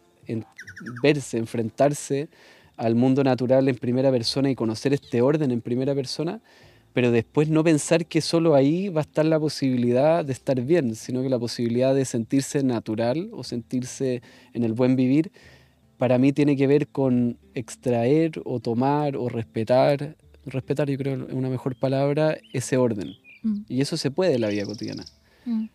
[SPEAKER 3] verse, enfrentarse al mundo natural en primera persona y conocer este orden en primera persona, pero después no pensar que solo ahí va a estar la posibilidad de estar bien, sino que la posibilidad de sentirse natural o sentirse en el buen vivir, para mí tiene que ver con extraer o tomar o respetar, respetar yo creo es una mejor palabra, ese orden. Mm. Y eso se puede en la vida cotidiana. Mm.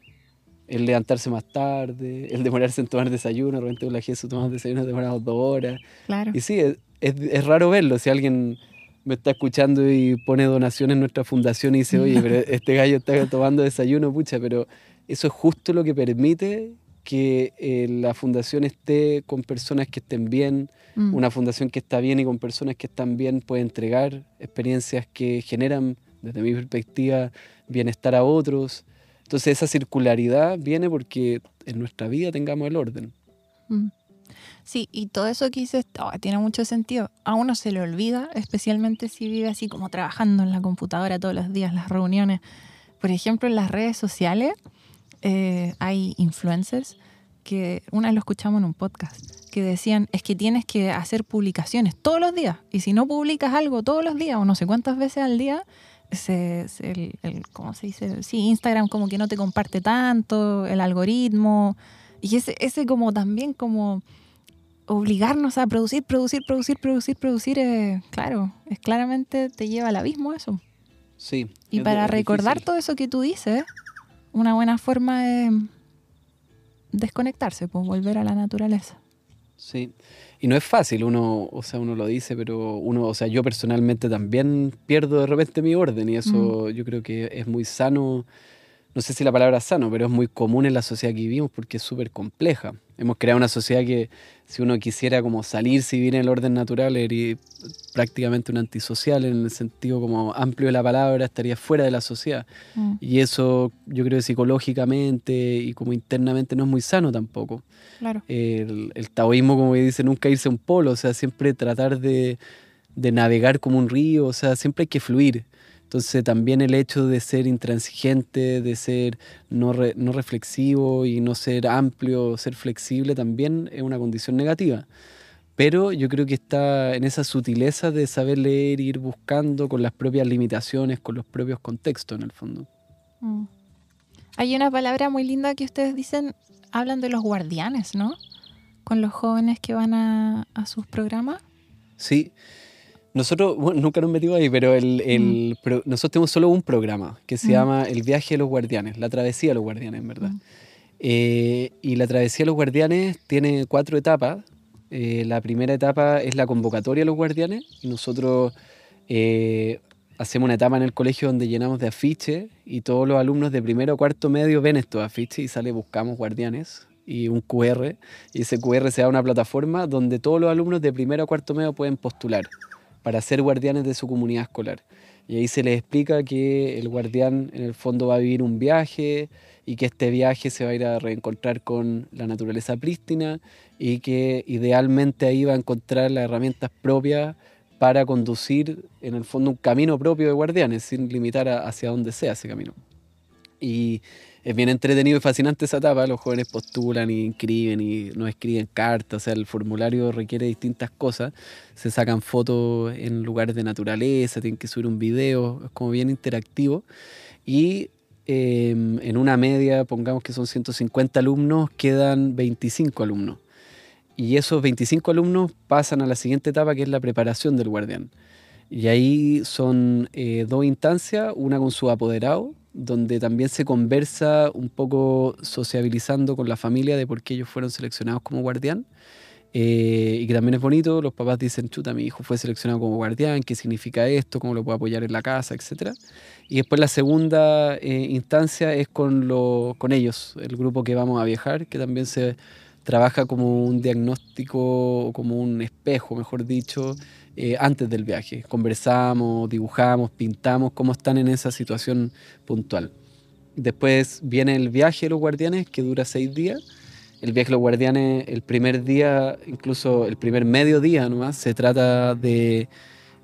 [SPEAKER 3] el levantarse más tarde, el demorarse en tomar desayuno, de repente con la toma tomamos desayuno, demorado dos horas. Claro. Y sí, es, es, raro verlo. Si alguien me está escuchando y pone donaciones en nuestra fundación y dice, oye, pero este gallo está tomando desayuno, pucha, pero eso es justo lo que permite que eh, la fundación esté con personas que estén bien, mm. una fundación que está bien y con personas que están bien puede entregar experiencias que generan, desde mi perspectiva, bienestar a otros. Entonces esa circularidad viene porque en nuestra vida tengamos el orden.
[SPEAKER 2] Mm. Sí, y todo eso que dices oh, tiene mucho sentido. A uno se le olvida, especialmente si vive así como trabajando en la computadora todos los días, las reuniones. Por ejemplo, en las redes sociales eh, hay influencers que una vez lo escuchamos en un podcast, que decían, es que tienes que hacer publicaciones todos los días. Y si no publicas algo todos los días o no sé cuántas veces al día, el, ¿cómo se dice? Sí, Instagram como que no te comparte tanto, el algoritmo. Y ese, ese como también como obligarnos a producir, producir, producir, producir, producir, eh, claro, es claramente te lleva al abismo eso.
[SPEAKER 3] Sí. Y para recordar
[SPEAKER 2] todo eso que tú dices, una buena forma es desconectarse, pues volver a la naturaleza.
[SPEAKER 3] Sí. Y no es fácil, uno, o sea, uno lo dice, pero uno, o sea, yo personalmente también pierdo de repente mi orden y eso mm. yo creo que es muy sano, no sé si la palabra sano, pero es muy común en la sociedad que vivimos porque es súper compleja. Hemos creado una sociedad que si uno quisiera como salir, si vivir el orden natural, sería prácticamente un antisocial en el sentido como amplio de la palabra, estaría fuera de la sociedad. Mm. Y eso yo creo que psicológicamente y como internamente no es muy sano tampoco. El, taoísmo, como dice, nunca irse a un polo, o sea, siempre tratar de navegar como un río, o sea, siempre hay que fluir. Entonces también el hecho de ser intransigente, de ser no, no reflexivo y no ser amplio, ser flexible, también es una condición negativa. Pero yo creo que está en esa sutileza de saber leer, ir buscando con las propias limitaciones, con los propios contextos en el fondo.
[SPEAKER 1] Mm.
[SPEAKER 2] Hay una palabra muy linda que ustedes dicen, hablan de los guardianes, ¿no? Con los jóvenes que van a, a sus programas.
[SPEAKER 3] Sí, nosotros, bueno, nunca nos metimos ahí, pero, mm. nosotros tenemos solo un programa que se mm. llama El viaje de los guardianes, la travesía de los guardianes, en verdad. Mm. Eh, y la travesía de los guardianes tiene cuatro etapas. Eh, la primera etapa es la convocatoria de los guardianes. Y nosotros eh, hacemos una etapa en el colegio donde llenamos de afiches y todos los alumnos de primero o cuarto medio ven estos afiches y sale Buscamos Guardianes y un QR. Y ese QR se da una plataforma donde todos los alumnos de primero a cuarto medio pueden postular para ser guardianes de su comunidad escolar. Y ahí se les explica que el guardián en el fondo va a vivir un viaje y que este viaje se va a ir a reencontrar con la naturaleza prístina y que idealmente ahí va a encontrar las herramientas propias para conducir en el fondo un camino propio de guardianes sin limitar hacia dónde sea ese camino es bien entretenido y fascinante esa etapa. Los jóvenes postulan y inscriben y no escriben cartas. O sea, el formulario requiere distintas cosas. Se sacan fotos en lugares de naturaleza, tienen que subir un video. Es como bien interactivo. Y em, en una media, pongamos que son 150 alumnos, quedan 25 alumnos. Y esos 25 alumnos pasan a la siguiente etapa, que es la preparación del guardián. Y ahí son eh, dos instancias, una con su apoderado, donde también se conversa un poco sociabilizando con la familia de por qué ellos fueron seleccionados como guardián. Eh, y que también es bonito, los papás dicen, chuta, mi hijo fue seleccionado como guardián, ¿qué significa esto? ¿Cómo lo puedo apoyar en la casa? Etcétera. Y después la segunda eh, instancia es con, con ellos, el grupo que vamos a viajar, que también se trabaja como un diagnóstico, como un espejo, mejor dicho, eh, antes del viaje. Conversamos, dibujamos, pintamos cómo están en esa situación puntual. Después viene el viaje de los guardianes, que dura seis días. El viaje de los guardianes, el primer día, incluso el primer mediodía nomás, se trata de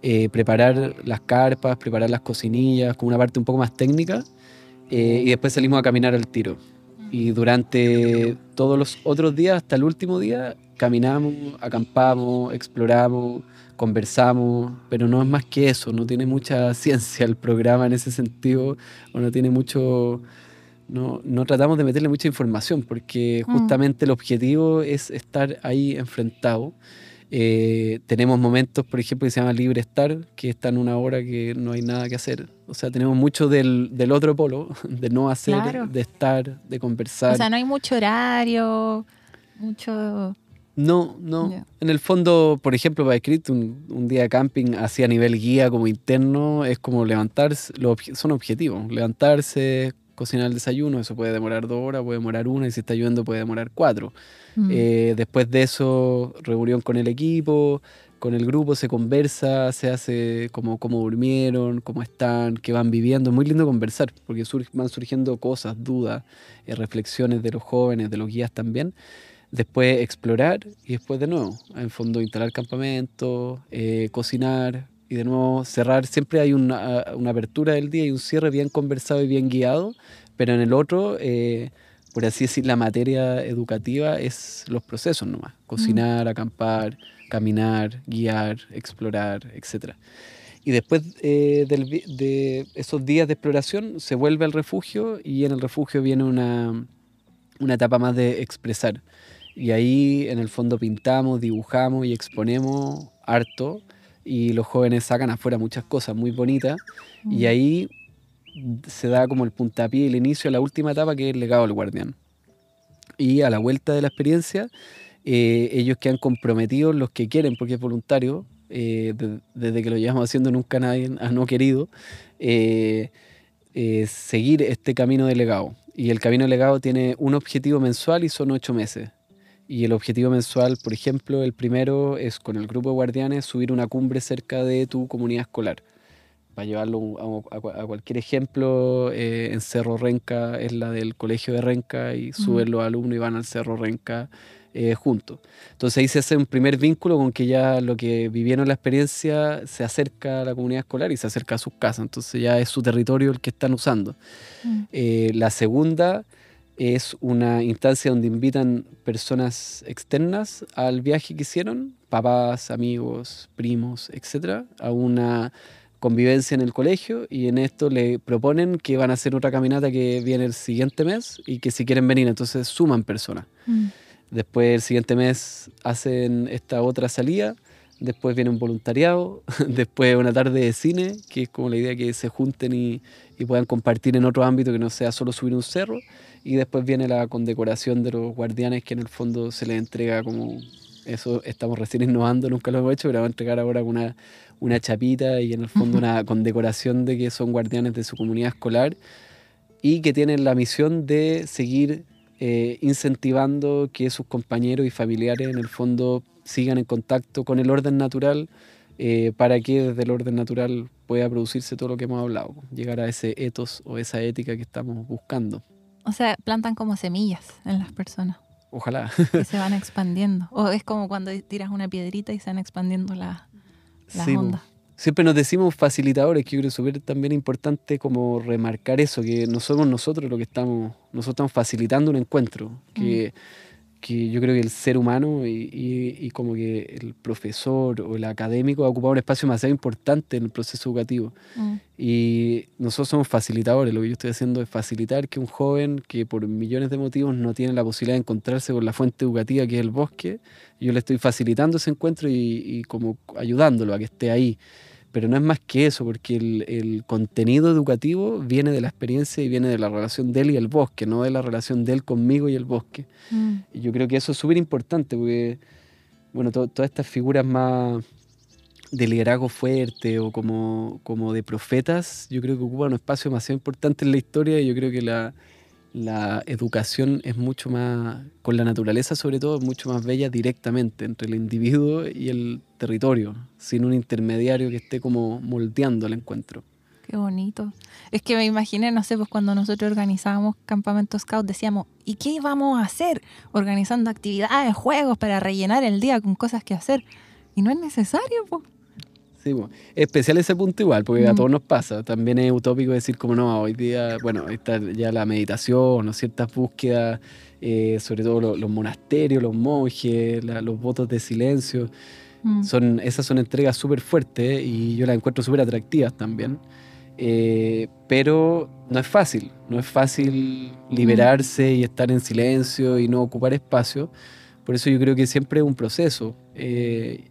[SPEAKER 3] eh, preparar las carpas, preparar las cocinillas, con una parte un poco más técnica. Eh, y después salimos a caminar al tiro. Y durante todos los otros días, hasta el último día, caminamos, acampamos, exploramos, conversamos, pero no es más que eso, no tiene mucha ciencia el programa en ese sentido, o no tiene mucho... No, no tratamos de meterle mucha información porque mm. justamente el objetivo es estar ahí enfrentado. Eh, tenemos momentos, por ejemplo, que se llama Libre Estar, que está en una hora que no hay nada que hacer. O sea, tenemos mucho del, del otro polo, de no hacer, de estar, de conversar. O sea, no
[SPEAKER 2] hay mucho horario, mucho
[SPEAKER 3] no, no. En el fondo, por ejemplo, para escrito un, día de camping así a nivel guía como interno es como levantarse, son objetivos, levantarse, cocinar el desayuno, eso puede demorar dos horas, puede demorar una, y si está lloviendo puede demorar cuatro. Mm. Eh, después de eso, reunión con el equipo, con el grupo, se conversa, se hace como cómo durmieron, cómo están, qué van viviendo. Es muy lindo conversar, porque van surgiendo cosas, dudas, eh, reflexiones de los jóvenes, de los guías también después explorar y después de nuevo, en fondo, instalar campamento, eh, cocinar y de nuevo cerrar. Siempre hay una, una, apertura del día y un cierre bien conversado y bien guiado, pero en el otro, eh, por así decir, la materia educativa es los procesos nomás, mm. cocinar, acampar, caminar, guiar, explorar, etc. Y después eh, de esos días de exploración se vuelve al refugio y en el refugio viene una etapa más de expresar y ahí en el fondo pintamos, dibujamos y exponemos harto y los jóvenes sacan afuera muchas cosas muy bonitas y mm. ahí se da como el puntapié, el inicio, la última etapa que es el legado del guardián. Y a la vuelta de la experiencia, eh, ellos ellos han comprometido, los que quieren, porque es voluntario, eh, desde que lo llevamos haciendo nunca nadie ha no querido, eh, seguir este camino de legado. Y el camino de legado tiene un objetivo mensual y son ocho meses. Y el objetivo mensual, por ejemplo, el primero es con el grupo de guardianes subir una cumbre cerca de tu comunidad escolar. Para llevarlo a, cualquier ejemplo, eh, en Cerro Renca es la del colegio de Renca y suben los alumnos y van al Cerro Renca eh, juntos. Entonces ahí se hace un primer vínculo con que ya lo que vivieron la experiencia se acerca a la comunidad escolar y se acerca a sus casas. Entonces ya es su territorio el que están usando. Mm. Eh, la segunda es una instancia donde invitan personas externas al viaje que hicieron, papás, amigos, primos, etc., a una convivencia en el colegio y en esto le proponen que van a hacer otra caminata que viene el siguiente mes y que si quieren venir, entonces suman personas. Mm. Después el siguiente mes hacen esta otra salida, después viene un voluntariado, después una tarde de cine, que es como la idea que se junten y puedan compartir en otro ámbito que no sea solo subir un cerro, y después viene la condecoración de los guardianes que en el fondo se les entrega como... Eso estamos recién innovando, nunca lo hemos hecho, pero van a entregar ahora una, una chapita y en el fondo una condecoración de que son guardianes de su comunidad escolar y que tienen la misión de seguir eh, incentivando que sus compañeros y familiares en el fondo sigan en contacto con el orden natural eh, para que desde el orden natural pueda producirse todo lo que hemos hablado, llegar a ese etos o esa ética que estamos buscando.
[SPEAKER 2] O sea, plantan como semillas en las personas.
[SPEAKER 3] Ojalá. Y se
[SPEAKER 2] van expandiendo. O es como cuando tiras una piedrita y se van expandiendo las
[SPEAKER 3] la ondas. Siempre nos decimos facilitadores, que yo creo es también importante como remarcar eso, que no somos nosotros los que estamos, nosotros estamos facilitando un encuentro. Que que yo creo que el ser humano y, como que el profesor o el académico ha ocupado un espacio demasiado importante en el proceso educativo. Mm. Y nosotros somos facilitadores, lo que yo estoy haciendo es facilitar que un joven que por millones de motivos no tiene la posibilidad de encontrarse con la fuente educativa que es el bosque, yo le estoy facilitando ese encuentro y, y como ayudándolo a que esté ahí pero no es más que eso, porque el, contenido educativo viene de la experiencia y viene de la relación de él y el bosque, no de la relación de él conmigo y el bosque. Mm. Y yo creo que eso es súper importante, porque, bueno, todas estas figuras más de liderazgo fuerte o como, como de profetas, yo creo que ocupan un espacio demasiado importante en la historia y yo creo que la, la educación es mucho más, con la naturaleza sobre todo, es mucho más bella directamente entre el individuo y el territorio, sin un intermediario que esté como moldeando el encuentro.
[SPEAKER 2] Qué bonito. Es que me imaginé, no sé, pues cuando nosotros organizábamos campamentos scout decíamos, ¿y qué íbamos a hacer? Organizando actividades, juegos para rellenar el día con cosas que hacer. Y no es necesario, pues.
[SPEAKER 3] Sí, especial ese punto igual, porque a mm. todos nos pasa. También es utópico decir como no, hoy día, bueno, está ya la meditación ciertas búsquedas, eh, sobre todo los, monasterios, los monjes, los votos de silencio. Mm. Son, esas son entregas súper fuertes y yo las encuentro súper atractivas también. Eh, pero no es fácil, no es fácil mm. liberarse y estar en silencio y no ocupar espacio. Por eso yo creo que siempre es un proceso. Eh,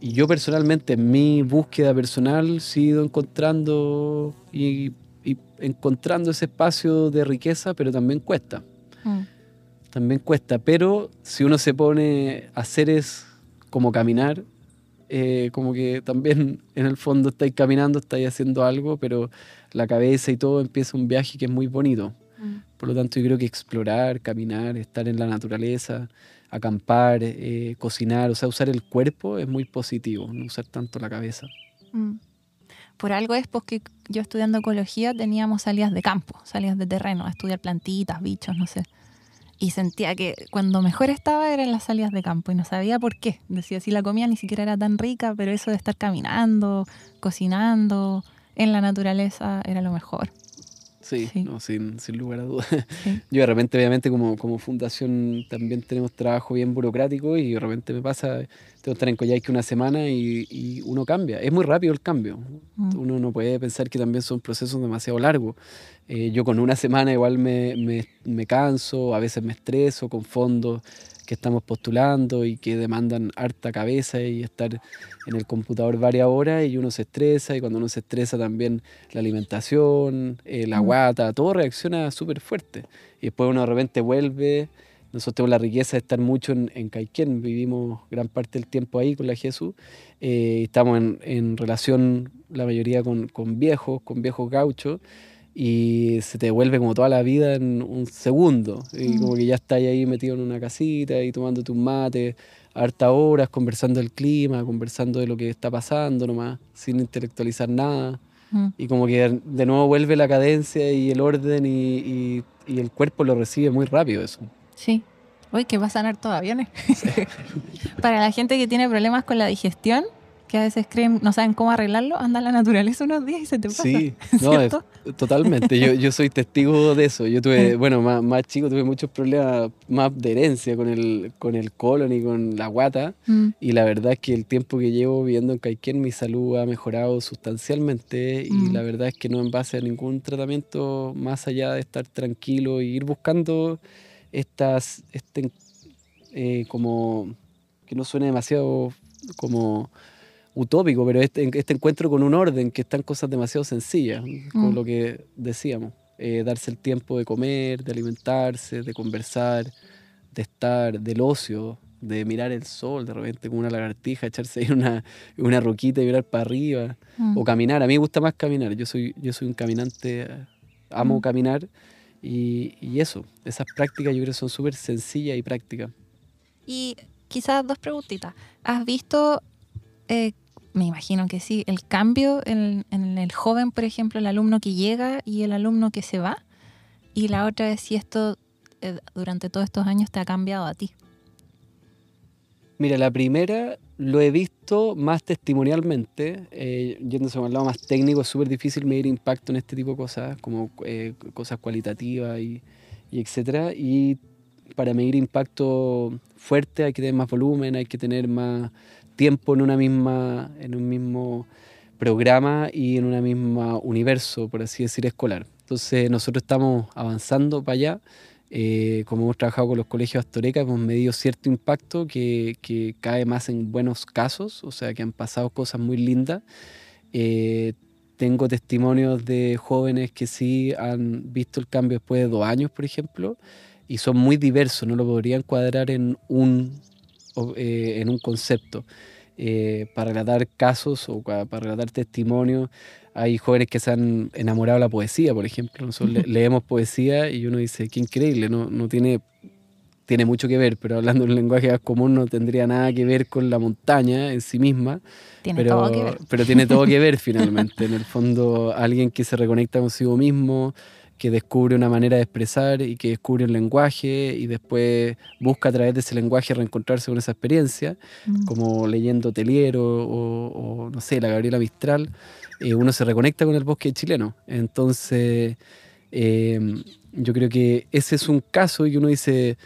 [SPEAKER 3] y yo personalmente, en mi búsqueda personal, sigo encontrando y, encontrando ese espacio de riqueza, pero también cuesta. Mm. También cuesta, pero si uno se pone a hacer es como caminar, eh, como que también en el fondo estáis caminando, estáis haciendo algo, pero la cabeza y todo empieza un viaje que es muy bonito. Mm. Por lo tanto, yo creo que explorar, caminar, estar en la naturaleza, acampar, eh, cocinar, o sea, usar el cuerpo es muy positivo, no usar tanto la cabeza.
[SPEAKER 1] Mm.
[SPEAKER 2] Por algo es porque yo estudiando ecología teníamos salidas de campo, salidas de terreno, a estudiar plantitas, bichos, no sé. Y sentía que cuando mejor estaba eran las salidas de campo y no sabía por qué. Decía, si la comida ni siquiera era tan rica, pero eso de estar caminando, cocinando, en la naturaleza era lo mejor.
[SPEAKER 3] Sí, sin, sin, lugar a dudas. Yo de repente, obviamente, como, como fundación también tenemos trabajo bien burocrático y de repente me pasa, tengo que estar en Coyhaique una semana y, uno cambia. Es muy rápido el cambio. Mm. Uno no puede pensar que también son procesos demasiado largos. Eh, yo con una semana igual me, me, me canso, a veces me estreso con fondos que estamos postulando y que demandan harta cabeza y estar en el computador varias horas y uno se estresa y cuando uno se estresa también la alimentación, eh, la guata, todo reacciona súper fuerte. Y después uno de repente vuelve. Nosotros tenemos la riqueza de estar mucho en, en Caiquén, vivimos gran parte del tiempo ahí con la Jesús. Eh, estamos en, relación, la mayoría, con, con viejos, con viejos gauchos y se te vuelve como toda la vida en un segundo. Y mm. como que ya estás ahí metido en una casita y tomando tus mate, harta horas, conversando el clima, conversando de lo que está pasando nomás, sin intelectualizar nada. Mm. Y como que de nuevo vuelve la cadencia y el orden y, el cuerpo lo recibe muy rápido eso.
[SPEAKER 2] Sí. Uy, que va a sanar todo Para la gente que tiene problemas con la digestión, que a veces creen, no saben cómo arreglarlo, anda en la naturaleza unos días y se te pasa. Sí,
[SPEAKER 3] totalmente. Yo, soy testigo de eso. Yo tuve, bueno, más, más chico tuve muchos problemas más de herencia con el, con el colon y con la guata. Mm. Y la verdad es que el tiempo que llevo viviendo en Caiquén, mi salud ha mejorado sustancialmente. Y mm. la verdad es que no en base a ningún tratamiento más allá de estar tranquilo e ir buscando estas, este, eh, como, que no suene demasiado como utópico, pero este, este encuentro con un orden, que están cosas demasiado sencillas, con mm. lo que decíamos. Eh, darse el tiempo de comer, de alimentarse, de conversar, de estar, del ocio, de mirar el sol, de repente con una lagartija, echarse ahí una, roquita y mirar para arriba, mm. o caminar. A mí me gusta más caminar, yo soy, yo soy un caminante, amo mm. caminar, y, y, eso, esas prácticas yo creo que son súper sencillas y prácticas.
[SPEAKER 2] Y quizás dos preguntitas. ¿Has visto... Eh, me imagino que sí. El cambio en, el joven, por ejemplo, el alumno que llega y el alumno que se va. Y la otra es si esto eh, durante todos estos años te ha cambiado a ti.
[SPEAKER 3] Mira, la primera lo he visto más testimonialmente, eh, yéndose a lado más técnico, es súper difícil medir impacto en este tipo de cosas, como eh, cosas cualitativas y, y etcétera. Y para medir impacto fuerte hay que tener más volumen, hay que tener más tiempo en, una misma, en un mismo programa y en un mismo universo, por así decir, escolar. Entonces nosotros estamos avanzando para allá. Eh, como hemos trabajado con los colegios Astoreca, hemos medido cierto impacto que, que, cae más en buenos casos, o sea, que han pasado cosas muy lindas. Eh, tengo testimonios de jóvenes que sí han visto el cambio después de dos años, por ejemplo, y son muy diversos, no lo podrían cuadrar en un eh, en un concepto. Eh, para relatar casos o para relatar testimonios. Hay jóvenes que se han enamorado de la poesía, por ejemplo. Nosotros leemos poesía y uno dice, qué increíble, no, no tiene, tiene mucho que ver, pero hablando un lenguaje más común no tendría nada que ver con la montaña en sí misma. pero, pero tiene todo que ver finalmente. En el fondo, alguien que se reconecta consigo mismo, que descubre una manera de expresar y que descubre un lenguaje y después busca a través de ese lenguaje reencontrarse con esa experiencia, mm. como leyendo Telier o, no sé, la Gabriela Mistral, eh, uno se reconecta con el bosque chileno. Entonces, eh, yo creo que ese es un caso y uno dice,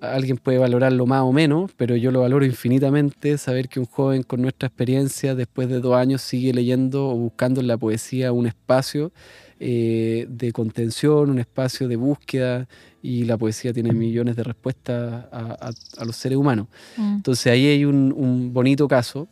[SPEAKER 3] alguien puede valorarlo más o menos, pero yo lo valoro infinitamente, saber que un joven con nuestra experiencia, después de dos años, sigue leyendo o buscando en la poesía un espacio eh, de contención, un espacio de búsqueda y la poesía tiene millones de respuestas a, los seres humanos. Mm. Entonces ahí hay un, bonito caso.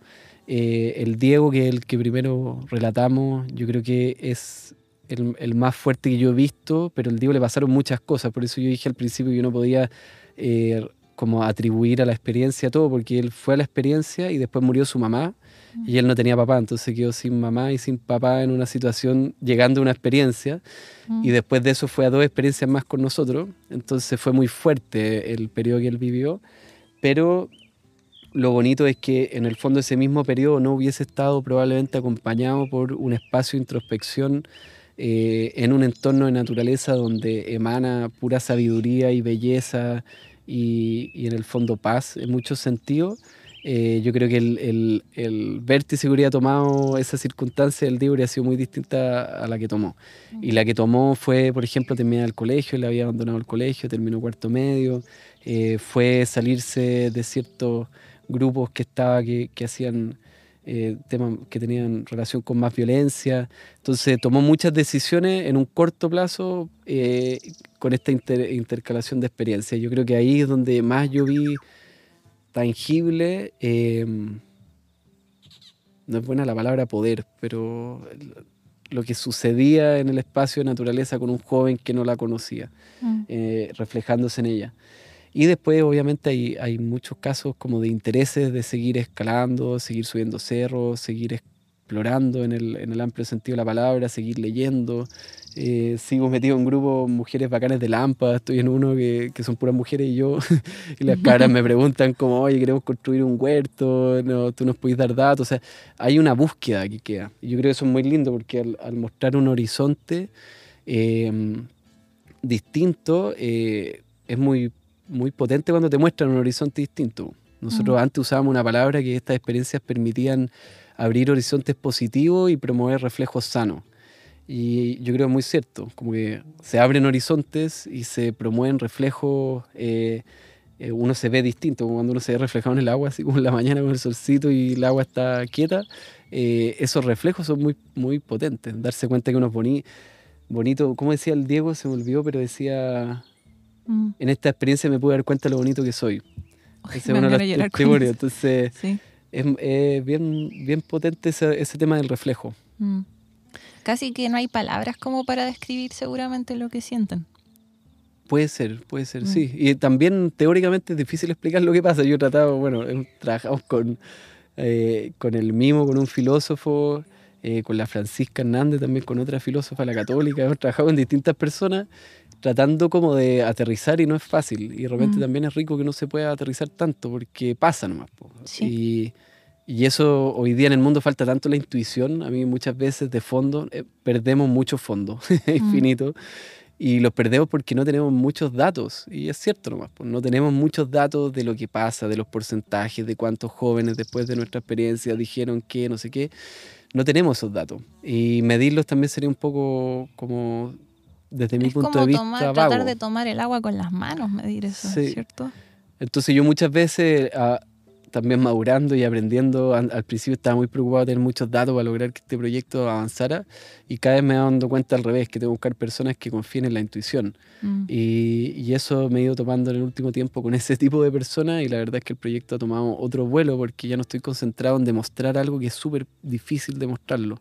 [SPEAKER 3] Eh, el Diego, que el que primero relatamos, yo creo que es el, más fuerte que yo he visto, pero el Diego le pasaron muchas cosas, por eso yo dije al principio que yo no podía eh, como atribuir a la experiencia todo, porque él fue a la experiencia y después murió su mamá y él no tenía papá, entonces quedó sin mamá y sin papá en una situación, llegando a una experiencia, y mm. después de eso fue a dos experiencias más con nosotros, entonces fue muy fuerte el periodo que él vivió, pero lo bonito es que en el fondo ese mismo periodo no hubiese estado probablemente acompañado por un espacio de introspección eh, en un entorno de naturaleza donde emana pura sabiduría y belleza y, y en el fondo paz en muchos sentidos eh, yo creo que el, el, el, vértice que hubiera tomado esa circunstancia del día hubiera sido muy distinta a la que tomó. Y la que tomó fue, por ejemplo, terminar el colegio, le había abandonado el colegio, terminó cuarto medio, eh, fue salirse de ciertos grupos que estaba que, hacían eh, temas que tenían relación con más violencia. Entonces tomó muchas decisiones en un corto plazo con esta intercalación de experiencias. Yo creo que ahí es donde más yo vi tangible. Em, no es buena la palabra poder, pero lo que sucedía en el espacio de naturaleza con un joven que no la conocía, mm. eh, reflejándose en ella. Y después, obviamente, hay, muchos casos como de intereses de seguir escalando, seguir subiendo cerros, seguir explorando en el, en el amplio sentido de la palabra, seguir leyendo, eh, sigo metido en grupos mujeres bacanas de Lampa, estoy en uno que, que son puras mujeres y yo, y las caras me preguntan como, oye, queremos construir un huerto, no, tú nos podés dar datos, o sea, hay una búsqueda que queda. yo creo que eso es muy lindo porque al, mostrar un horizonte em, distinto, eh, es muy, muy potente cuando te muestran un horizonte distinto. Nosotros mm. antes usábamos una palabra que estas experiencias permitían abrir horizontes positivos y promover reflejos sanos. Y yo creo muy cierto, como que se abren horizontes y se promueven reflejos, eh, eh, uno se ve distinto, como cuando uno se ve reflejado en el agua, así como en la mañana con el solcito y el agua está quieta, eh, esos reflejos son muy, muy potentes, darse cuenta que uno es bonito, como decía el Diego, se me olvidó, pero decía, mm. en esta experiencia me pude dar cuenta de lo bonito que soy. Ese es uno de entonces es, bien, bien potente ese, tema del reflejo.
[SPEAKER 2] Mm. Casi que no hay palabras como para describir seguramente lo que sienten.
[SPEAKER 3] Puede ser, puede ser, mm. sí. Y también teóricamente es difícil explicar lo que pasa. Yo he tratado, bueno, trabajamos con, eh, con el mismo, con un filósofo, eh, con la Francisca Hernández, también con otra filósofa, la católica. Hemos trabajado con distintas personas tratando como de aterrizar y no es fácil. Y realmente mm. también es rico que no se pueda aterrizar tanto porque pasa nomás. poco. Sí. Y eso hoy día en el mundo falta tanto la intuición, a mí muchas veces de fondo eh, perdemos mucho fondo, mm. infinito, y los perdemos porque no tenemos muchos datos, y es cierto nomás, pues no tenemos muchos datos de lo que pasa, de los porcentajes, de cuántos jóvenes después de nuestra experiencia dijeron que, no sé qué, no tenemos esos datos. Y medirlos también sería un poco como, desde mi punto como de tomar, vista, tratar de
[SPEAKER 2] tomar el agua con las manos, medir eso, ¿cierto?
[SPEAKER 3] Entonces yo muchas veces... Ah, también madurando y aprendiendo. Al, principio estaba muy preocupado de tener muchos datos para lograr que este proyecto avanzara y cada vez me he dado cuenta al revés, que tengo que buscar personas que confíen en la intuición. Mm. Y, y, eso me he ido tomando en el último tiempo con ese tipo de personas y la verdad es que el proyecto ha tomado otro vuelo porque ya no estoy concentrado en demostrar algo que es súper difícil demostrarlo,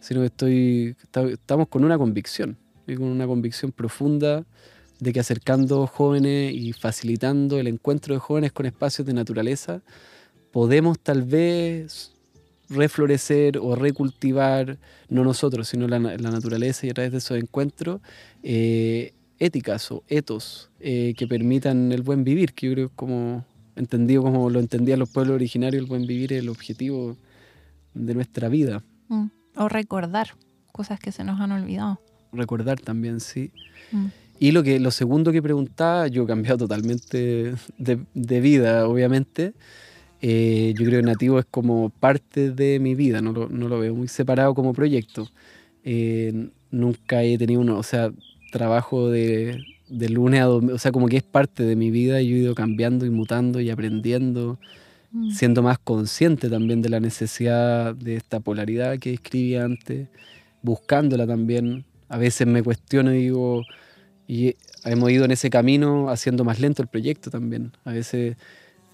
[SPEAKER 3] sino que estoy, estamos con una convicción, con una convicción profunda de que acercando jóvenes y facilitando el encuentro de jóvenes con espacios de naturaleza podemos tal vez reflorecer o recultivar, no nosotros, sino la, naturaleza y a través de esos encuentros, eh, éticas o etos eh, que permitan el buen vivir, que yo creo como entendido como lo entendían los pueblos originarios, el buen vivir es el objetivo de nuestra vida.
[SPEAKER 2] Mm. O recordar cosas que se nos han olvidado.
[SPEAKER 3] Recordar también, sí. Mm. Y lo, que, lo segundo que preguntaba, yo he cambiado totalmente de vida, obviamente, eh, yo creo que Nativo es como parte de mi vida, no lo, no lo veo muy separado como proyecto. Eh, nunca he tenido uno, o sea, trabajo de, de lunes a domingo, o sea, como que es parte de mi vida y yo he ido cambiando y mutando y aprendiendo, mm. siendo más consciente también de la necesidad de esta polaridad que escribí antes, buscándola también. A veces me cuestiono y digo, y hemos ido en ese camino haciendo más lento el proyecto también. A veces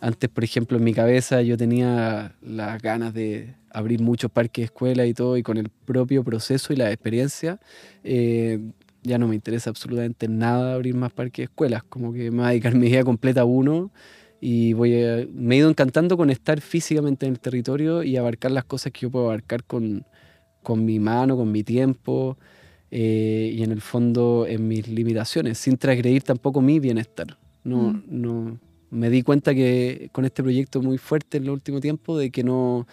[SPEAKER 3] antes, por ejemplo, en mi cabeza yo tenía las ganas de abrir muchos parques, escuelas y todo, y con el propio proceso y la experiencia, eh, ya no me interesa absolutamente nada abrir más parques, escuelas, como que me voy a dedicar mi vida completa a uno y voy me he ido encantando con estar físicamente en el territorio y abarcar las cosas que yo puedo abarcar con, con mi mano, con mi tiempo eh, y en el fondo en mis limitaciones, sin transgredir tampoco mi bienestar. No, mm. no me di cuenta que con este proyecto muy fuerte en el último tiempo, de que no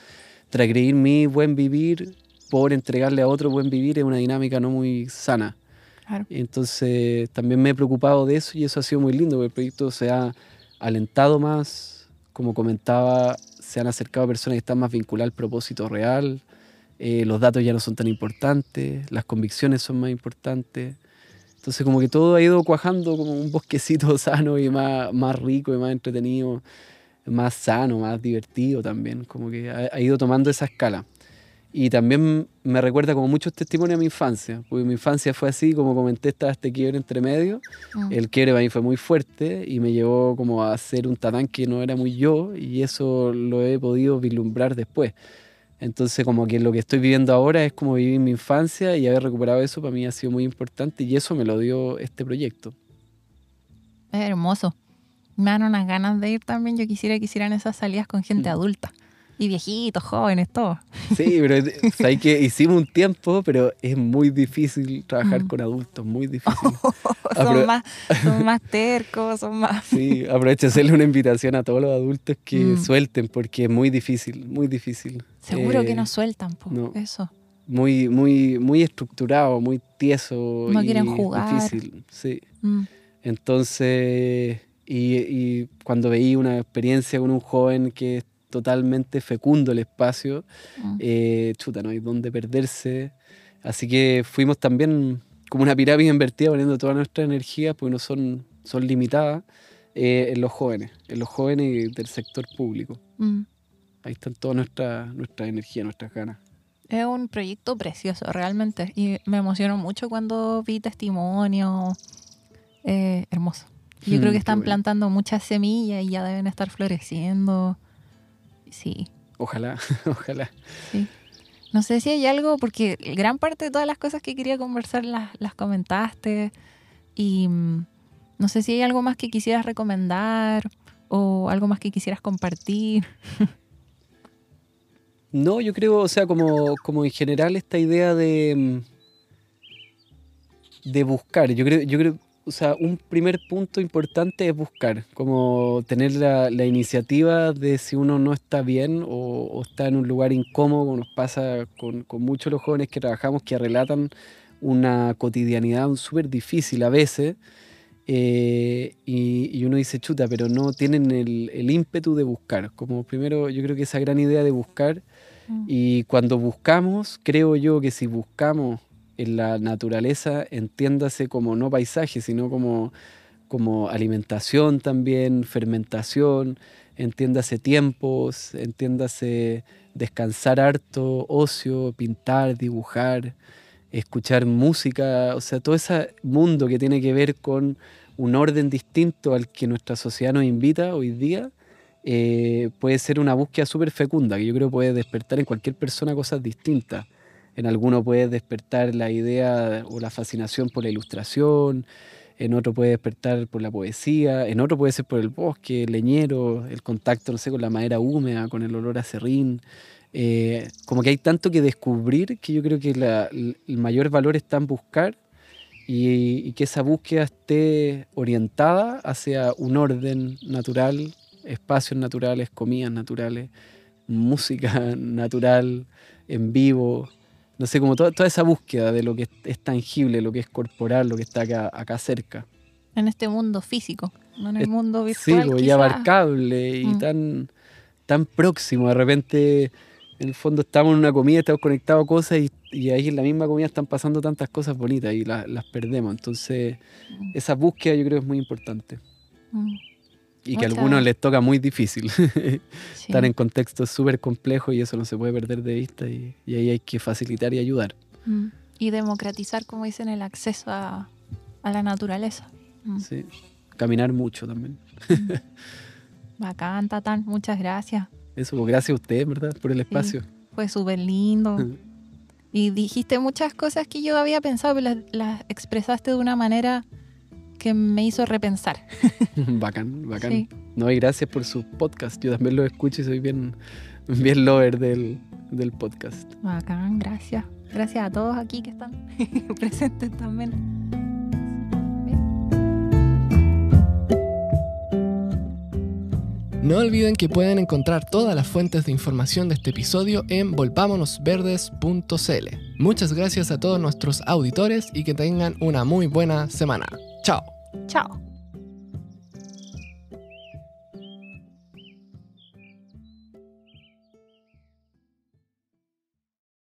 [SPEAKER 3] transgredir mi buen vivir por entregarle a otro buen vivir es una dinámica no muy sana. Entonces también me he preocupado de eso y eso ha sido muy lindo, porque el proyecto se ha alentado más, como comentaba, se han acercado a personas que están más vinculadas al propósito real, eh, los datos ya no son tan importantes, las convicciones son más importantes. Entonces como que todo ha ido cuajando como un bosquecito sano y más, más rico y más entretenido, más sano, más divertido también, como que ha, ido tomando esa escala. Y también me recuerda como muchos testimonios a mi infancia, porque mi infancia fue así, como comenté, estaba este quiebre entre medio. Mm. El quiebre para mí fue muy fuerte y me llevó como a ser un tatán que no era muy yo y eso lo he podido vislumbrar después. Entonces, como que lo que estoy viviendo ahora es como vivir mi infancia y haber recuperado eso para mí ha sido muy importante y eso me lo dio este proyecto.
[SPEAKER 2] Es hermoso. Me dan unas ganas de ir también. Yo quisiera que hicieran esas salidas con gente mm. adulta. Y viejitos, jóvenes, todo.
[SPEAKER 3] Sí, pero hay que hicimos un tiempo, pero es muy difícil trabajar mm. con adultos, muy difícil. son, más,
[SPEAKER 2] son, más, tercos, son más...
[SPEAKER 3] Sí, aprovecho hacerle una invitación a todos los adultos que mm. suelten, porque es muy difícil, muy difícil. Seguro que eh, no
[SPEAKER 2] sueltan, eso.
[SPEAKER 3] Muy, muy, muy estructurado, muy tieso. No quieren jugar. Difícil, sí. Mm. Entonces, y, y cuando veí una experiencia con un joven que totalmente fecundo el espacio. Mm. Eh, chuta, no hay dónde perderse. Así que fuimos también como una pirámide invertida, poniendo toda nuestra energía, porque no son, son limitadas, eh, en los jóvenes, en los jóvenes del sector público. Mm. Ahí están toda nuestra, nuestra energía, nuestras ganas.
[SPEAKER 2] Es un proyecto precioso, realmente. Y me emocionó mucho cuando vi testimonio. Eh, hermoso. Yo creo mm, que están plantando muchas semillas y ya deben estar floreciendo.
[SPEAKER 3] Sí. Ojalá, ojalá. Sí.
[SPEAKER 2] No sé si hay algo, porque gran parte de todas las cosas que quería conversar las, las comentaste. Y mm, no sé si hay algo más que quisieras recomendar o algo más que quisieras compartir.
[SPEAKER 3] No, yo creo, o sea, como, como en general esta idea de, mm, de buscar. Yo creo, yo creo, o sea, un primer punto importante es buscar, como tener la, iniciativa de si uno no está bien o, está en un lugar incómodo, nos pasa con, muchos los jóvenes que trabajamos, que relatan una cotidianidad súper difícil a veces. Eh, y, uno dice chuta, pero no tienen el, ímpetu de buscar. Como primero, yo creo que esa gran idea de buscar. Mm. Y cuando buscamos, creo yo que si buscamos en la naturaleza, entiéndase como no paisaje, sino como, alimentación también, fermentación, entiéndase tiempos, entiéndase descansar harto, ocio, pintar, dibujar, escuchar música, o sea, todo ese mundo que tiene que ver con un orden distinto al que nuestra sociedad nos invita hoy día, eh, puede ser una búsqueda súper fecunda, que yo creo puede despertar en cualquier persona cosas distintas. En alguno puede despertar la idea o la fascinación por la ilustración, en otro puede despertar por la poesía, en otro puede ser por el bosque, el leñero, el contacto, no sé, con la madera húmeda, con el olor a serrín. Eh, como que hay tanto que descubrir que yo creo que el mayor valor está en buscar y, y, que esa búsqueda esté orientada hacia un orden natural, espacios naturales, comidas naturales, música natural, en vivo, no sé, como toda, esa búsqueda de lo que es, tangible, lo que es corporal, lo que está acá, acá cerca.
[SPEAKER 2] En este mundo físico, no en el mundo virtual. Sí, pues, y
[SPEAKER 3] abarcable y mm. tan, tan próximo. De repente, en el fondo, estamos en una comida, estamos conectados a cosas y, ahí en la misma comida están pasando tantas cosas bonitas y las perdemos. Entonces, mm. esa búsqueda yo creo que es muy importante. Mm. Y que a algunos les toca muy difícil. Estar en contextos súper complejos y eso no se puede perder de vista y, ahí hay que facilitar y ayudar.
[SPEAKER 2] Mm. Y democratizar, como dicen, el acceso a, la naturaleza. Mm.
[SPEAKER 3] Sí, caminar mucho también. Mm.
[SPEAKER 2] Bacán, Tatán, muchas gracias.
[SPEAKER 3] Eso, pues, gracias a usted, ¿verdad? Por el espacio.
[SPEAKER 2] fue súper lindo. y dijiste muchas cosas que yo había pensado, pero las expresaste de una manera me hizo repensar.
[SPEAKER 3] bacán, bacán. No, y gracias por su podcast. Yo también lo escucho y soy bien, bien lover del, del podcast.
[SPEAKER 2] Bacán, gracias. Gracias a todos aquí que están presentes también.
[SPEAKER 1] No olviden que pueden encontrar todas las fuentes de información de este episodio en volvámonosverdes.cl. Muchas gracias a todos nuestros auditores y que tengan una muy buena semana. Chao. Tchau!